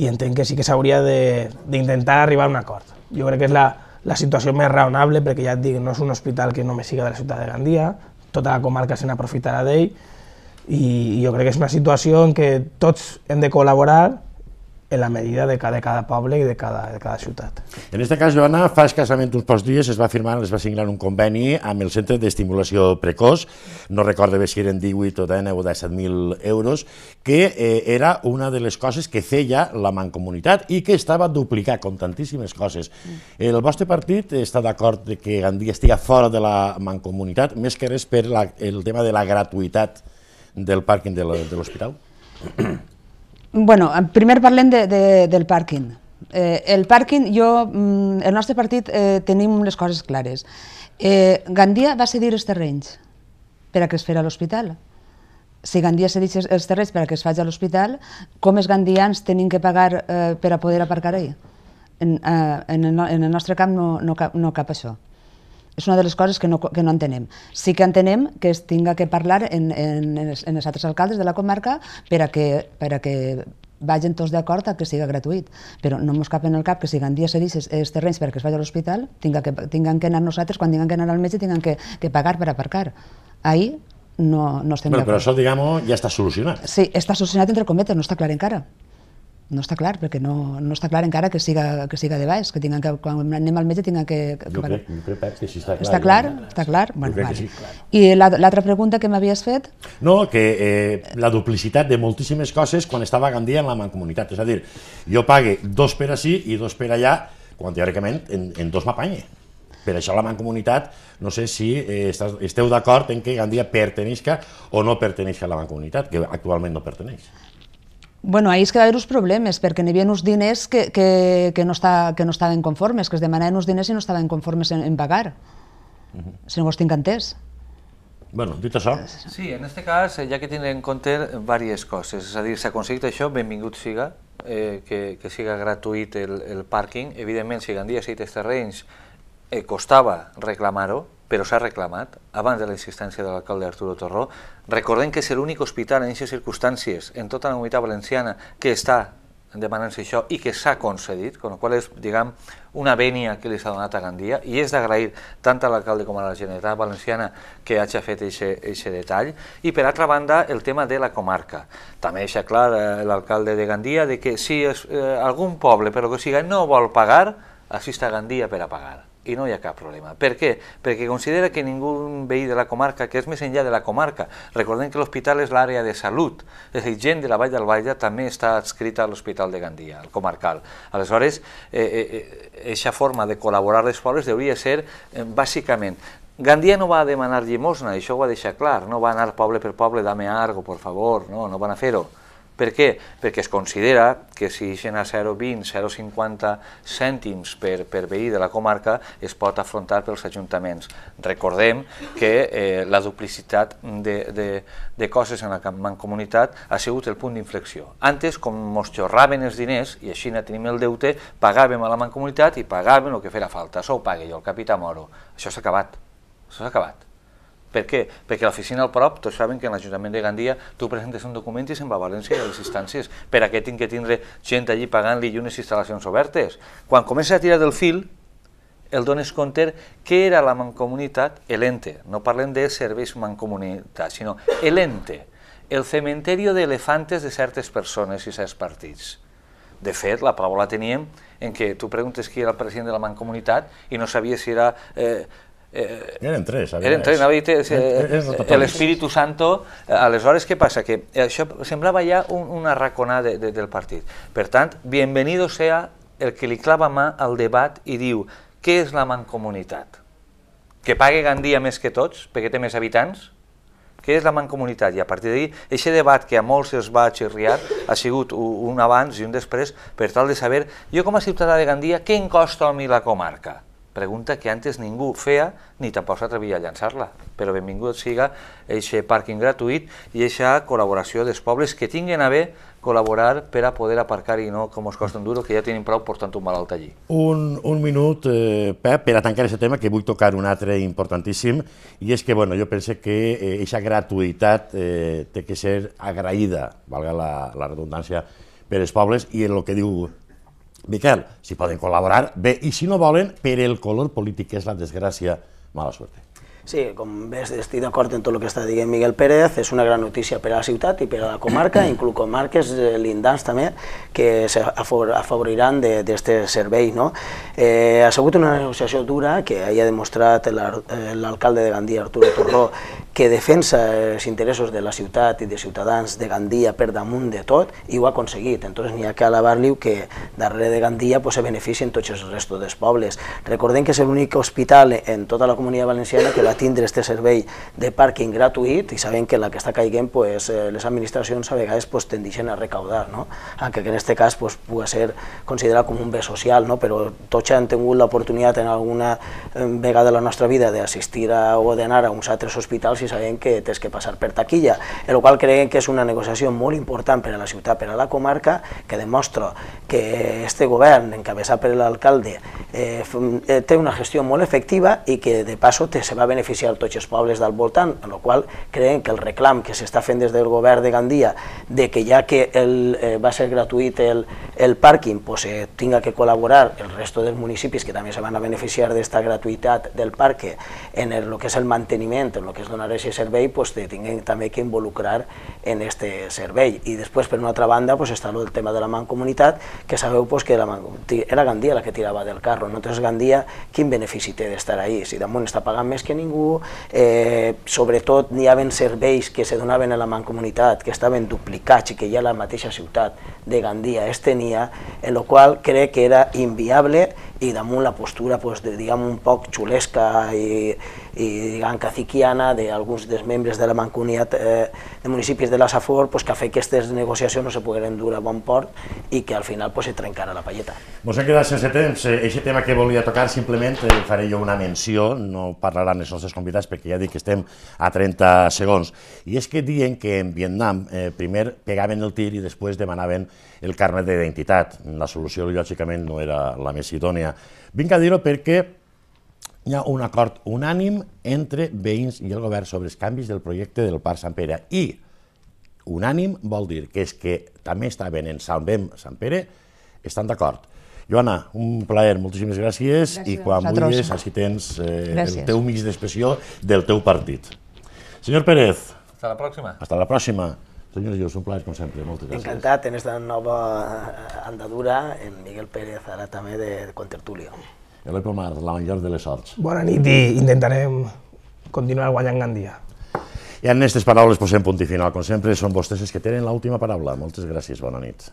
i entenc que sí que s'hauria d'intentar arribar a un acord. Jo crec que és la, la situació més raonable, perquè ja et dic, no és un hospital que només siga de la ciutat de Gandia, tota la comarca se n'aprofitarà d'ell, i jo crec que és una situació en què tots hem de col·laborar en la medida de cada, de cada poble i de cada, de cada ciutat. En aquest cas, Joana, fa escassament uns pocs dies es va firmar, es va signar un conveni amb el Centre d'Estimulació Precoç, no recordo bé si eren 18 o 10 o 17.000 euros, que eh, era una de les coses que feia la Mancomunitat i que estava a duplicar, com tantíssimes coses. Mm. El vostre partit està d'acord que Gandia estigui fora de la Mancomunitat, més que res per la, el tema de la gratuïtat del pàrquing de l'hospital? bueno, eh, primer parlem de, de, del pàrquing. Eh, el pàrquing, jo, mm, el nostre partit eh, tenim les coses clares. Eh, Gandia va cedir els terrenys per a que es fera l'hospital. Si Gandia cedeix els terrenys per a que es faci a l'hospital, com els gandians tenim que pagar eh, per a poder aparcar ahí? En, eh, en, el, en el nostre camp no, no, cap, no cap això. És una de les coses que no, que no entenem. Sí que entenem que es tinga que parlar en, en, en, els, en els altres alcaldes de la comarca per a que, per a que vagin tots d'acord a que siga gratuït, però no ens cap en el cap que siguen dies cedits els terrenys perquè es vagi a l'hospital, tinguin que, tinguen que anar nosaltres, quan tinguin que anar al metge, tinguen que, que pagar per aparcar. Ahir no, no estem bueno, d'acord. Però això, diguem ja està solucionat. Sí, està solucionat entre cometes, no està clar encara. No està clar, perquè no, no està clar encara que siga, que siga de baix, que, que quan anem al metge tinguem que... que jo, crec, jo crec que així està clar. Està clar? Ja, està clar? Bueno, vale. sí, clar. I l'altra pregunta que m'havies fet? No, que eh, la duplicitat de moltíssimes coses quan estava Gandia en la mancomunitat. És a dir, jo pague dos per així i dos per allà, quan teòricament en, en dos m'apanye. Per això la mancomunitat, no sé si eh, esteu d'acord en que Gandia pertenisca o no pertenisca a la mancomunitat, que actualment no perteneix. Bueno, ahir es que va haver uns problemes, perquè n'hi havia uns diners que, que, que, no està, que no estaven conformes, que es demanaven uns diners i no estaven conformes en, en pagar, si no ho estic entès. Bueno, dit això... Sí, en aquest cas eh, ja que tindrem en compte diverses coses, és a dir, s'ha aconseguit això, benvingut siga, eh, que, que siga gratuït el, el pàrquing, evidentment si Gandia si té terrenys eh, costava reclamar-ho, però s'ha reclamat abans de la insistència de l'alcalde Arturo Torró. Recordem que és l'únic hospital en aquestes circumstàncies en tota la comunitat valenciana que està demanant-se això i que s'ha concedit, amb la qual és, diguem, una vènia que li s'ha donat a Gandia i és d'agrair tant a l'alcalde com a la Generalitat Valenciana que hagi fet aquest detall. I per altra banda, el tema de la comarca. També deixa clar eh, l'alcalde de Gandia de que si és, eh, algun poble, però que siga, no vol pagar, assista a Gandia per a pagar i no hi ha cap problema. Per què? Perquè considera que ningú veí de la comarca, que és més enllà de la comarca, recordem que l'hospital és l'àrea de salut, és a dir, gent de la Vall d'Albaida també està adscrita a l'Hospital de Gandia, al comarcal. Aleshores, aquesta eh, eh, eh forma de col·laborar les pobles hauria de ser, eh, bàsicament, Gandia no va demanar llimosna, això ho va deixar clar, no va anar poble per poble, dame algo, por favor, no, no van a fer-ho. Per què? Perquè es considera que si ixen a 0,20, 0,50 cèntims per, per veí de la comarca es pot afrontar pels ajuntaments. Recordem que eh, la duplicitat de, de, de coses en la mancomunitat ha sigut el punt d'inflexió. Antes, com mos xorraven els diners, i així no tenim el deute, pagàvem a la mancomunitat i pagàvem el que feia falta. Això ho paga jo, el capità moro. Això s'ha acabat. Això s'ha acabat. Per què? Perquè l'oficina al prop, tots saben que en l'Ajuntament de Gandia tu presentes un document i se'n va a València i a les instàncies. Per a què tinc que tindre gent allí pagant-li i unes instal·lacions obertes? Quan comença a tirar del fil, el dones compte que era la mancomunitat, l'ente, no parlem de serveis mancomunitat, sinó l'ente, el cementerio de elefantes de certes persones i certs partits. De fet, la paraula la teníem en què tu preguntes qui era el president de la mancomunitat i no sabies si era eh, Eh, eren tres. Eren tres, anava a dir, eh, l'Espíritu Santo, eh, aleshores què passa? Que eh, això semblava ja un, una raconada de, de, del partit. Per tant, bienvenido sea el que li clava mà al debat i diu què és la mancomunitat? Que pague Gandia més que tots, perquè té més habitants? Què és la mancomunitat? I a partir d'ahir, aquest debat que a molts els va xerriar ha sigut un abans i un després per tal de saber, jo com a ciutadà de Gandia, què em costa a mi la comarca? pregunta que antes ningú feia ni tampoc s'atrevia a llançar-la. Però benvingut siga aquest pàrquing gratuït i aquesta col·laboració dels pobles que tinguen a bé col·laborar per a poder aparcar i no com es costa un duro, que ja tenim prou portant un malalt allí. Un, un minut, eh, Pep, per a tancar aquest tema, que vull tocar un altre importantíssim, i és que, bueno, jo penso que aquesta eh, gratuïtat eh, té que ser agraïda, valga la, la redundància, per als pobles, i el que diu Miquel, si poden col·laborar, bé, i si no volen, per el color polític, que és la desgràcia, mala suerte. Sí, com ves, estic d'acord en tot el que està dient Miguel Pérez, és una gran notícia per a la ciutat i per a la comarca, inclús comarques eh, lindans també, que s'afavoriran d'aquest servei. No? Eh, ha sigut una negociació dura que hi ha demostrat eh, l'alcalde de Gandia, Arturo Torró, que defensa els interessos de la ciutat i de ciutadans de Gandia per damunt de tot i ho ha aconseguit. Entonces n'hi ha que alabar-li que darrere de Gandia pues, se beneficien tots els restos dels pobles. Recordem que és l'únic hospital en tota la comunitat valenciana que va tindre este servei de pàrquing gratuït i sabem que la que està caiguent pues, eh, les administracions a vegades pues, tendixen a recaudar, no? Aunque que en este cas pues, pugui ser considerat com un bé social, no? però tots han tingut l'oportunitat en alguna eh, vegada de la nostra vida d'assistir o d'anar a uns altres hospitals i sabien que tens que passar per taquilla, el qual creiem que és una negociació molt important per a la ciutat, per a la comarca, que demostra que este govern, encabeçat per l'alcalde, eh, eh, té una gestió molt efectiva i que de passo te, se va beneficiar tots els pobles del voltant, en el qual creiem que el reclam que s'està fent des del govern de Gandia, de que ja que el, eh, va ser gratuït el, el pàrquing, pues, eh, tinga que col·laborar el resto dels municipis que també se van a beneficiar d'esta gratuïtat del parc en el, el que és el manteniment, en el que és donar donar aquest servei pues, te tinguin també que involucrar en aquest servei. I després, per una altra banda, pues, està el tema de la mancomunitat, que sabeu pues, que la era Gandia la que tirava del carro, no entonces Gandia quin benefici té d'estar ahí? Si damunt està pagant més que ningú, eh, sobretot n'hi haven serveis que se donaven a la mancomunitat, que estaven duplicats i que ja la mateixa ciutat de Gandia es tenia, en el qual crec que era inviable i damunt la postura pues, de, diguem, un poc xulesca i, i diguem, caciquiana d'alguns dels membres de la Mancomunitat eh, de municipis de la Safor pues, que ha fet que aquestes negociacions no se pogueren dur a bon port i que al final pues, se trencara la palleta. Ens hem quedat sense temps. Eh, eixe tema que volia tocar simplement eh, faré jo una menció, no parlaran els nostres convidats perquè ja dic que estem a 30 segons. I és que diuen que en Vietnam eh, primer pegaven el tir i després demanaven el carnet d'identitat. La solució, lògicament, no era la més idònia Vinc a dir-ho perquè hi ha un acord unànim entre veïns i el govern sobre els canvis del projecte del Parc Sant Pere i unànim vol dir que és que també estaven en Salvem Sant Pere, estan d'acord. Joana, un plaer, moltíssimes gràcies, gràcies i quan vulguis, així tens eh, el teu mig d'expressió del teu partit. Senyor Pérez. Hasta la pròxima. Hasta la pròxima. Senyor jo un plaer, com sempre. Moltes gràcies. Encantat en esta nova eh, andadura en Miguel Pérez, ara també de, de Contertulio. Eloi Pomar, la major de les sorts. Bona nit i intentarem continuar guanyant Gandia. I en aquestes paraules posem punt i final. Com sempre, són vostès els que tenen l'última paraula. Moltes gràcies, bona nit.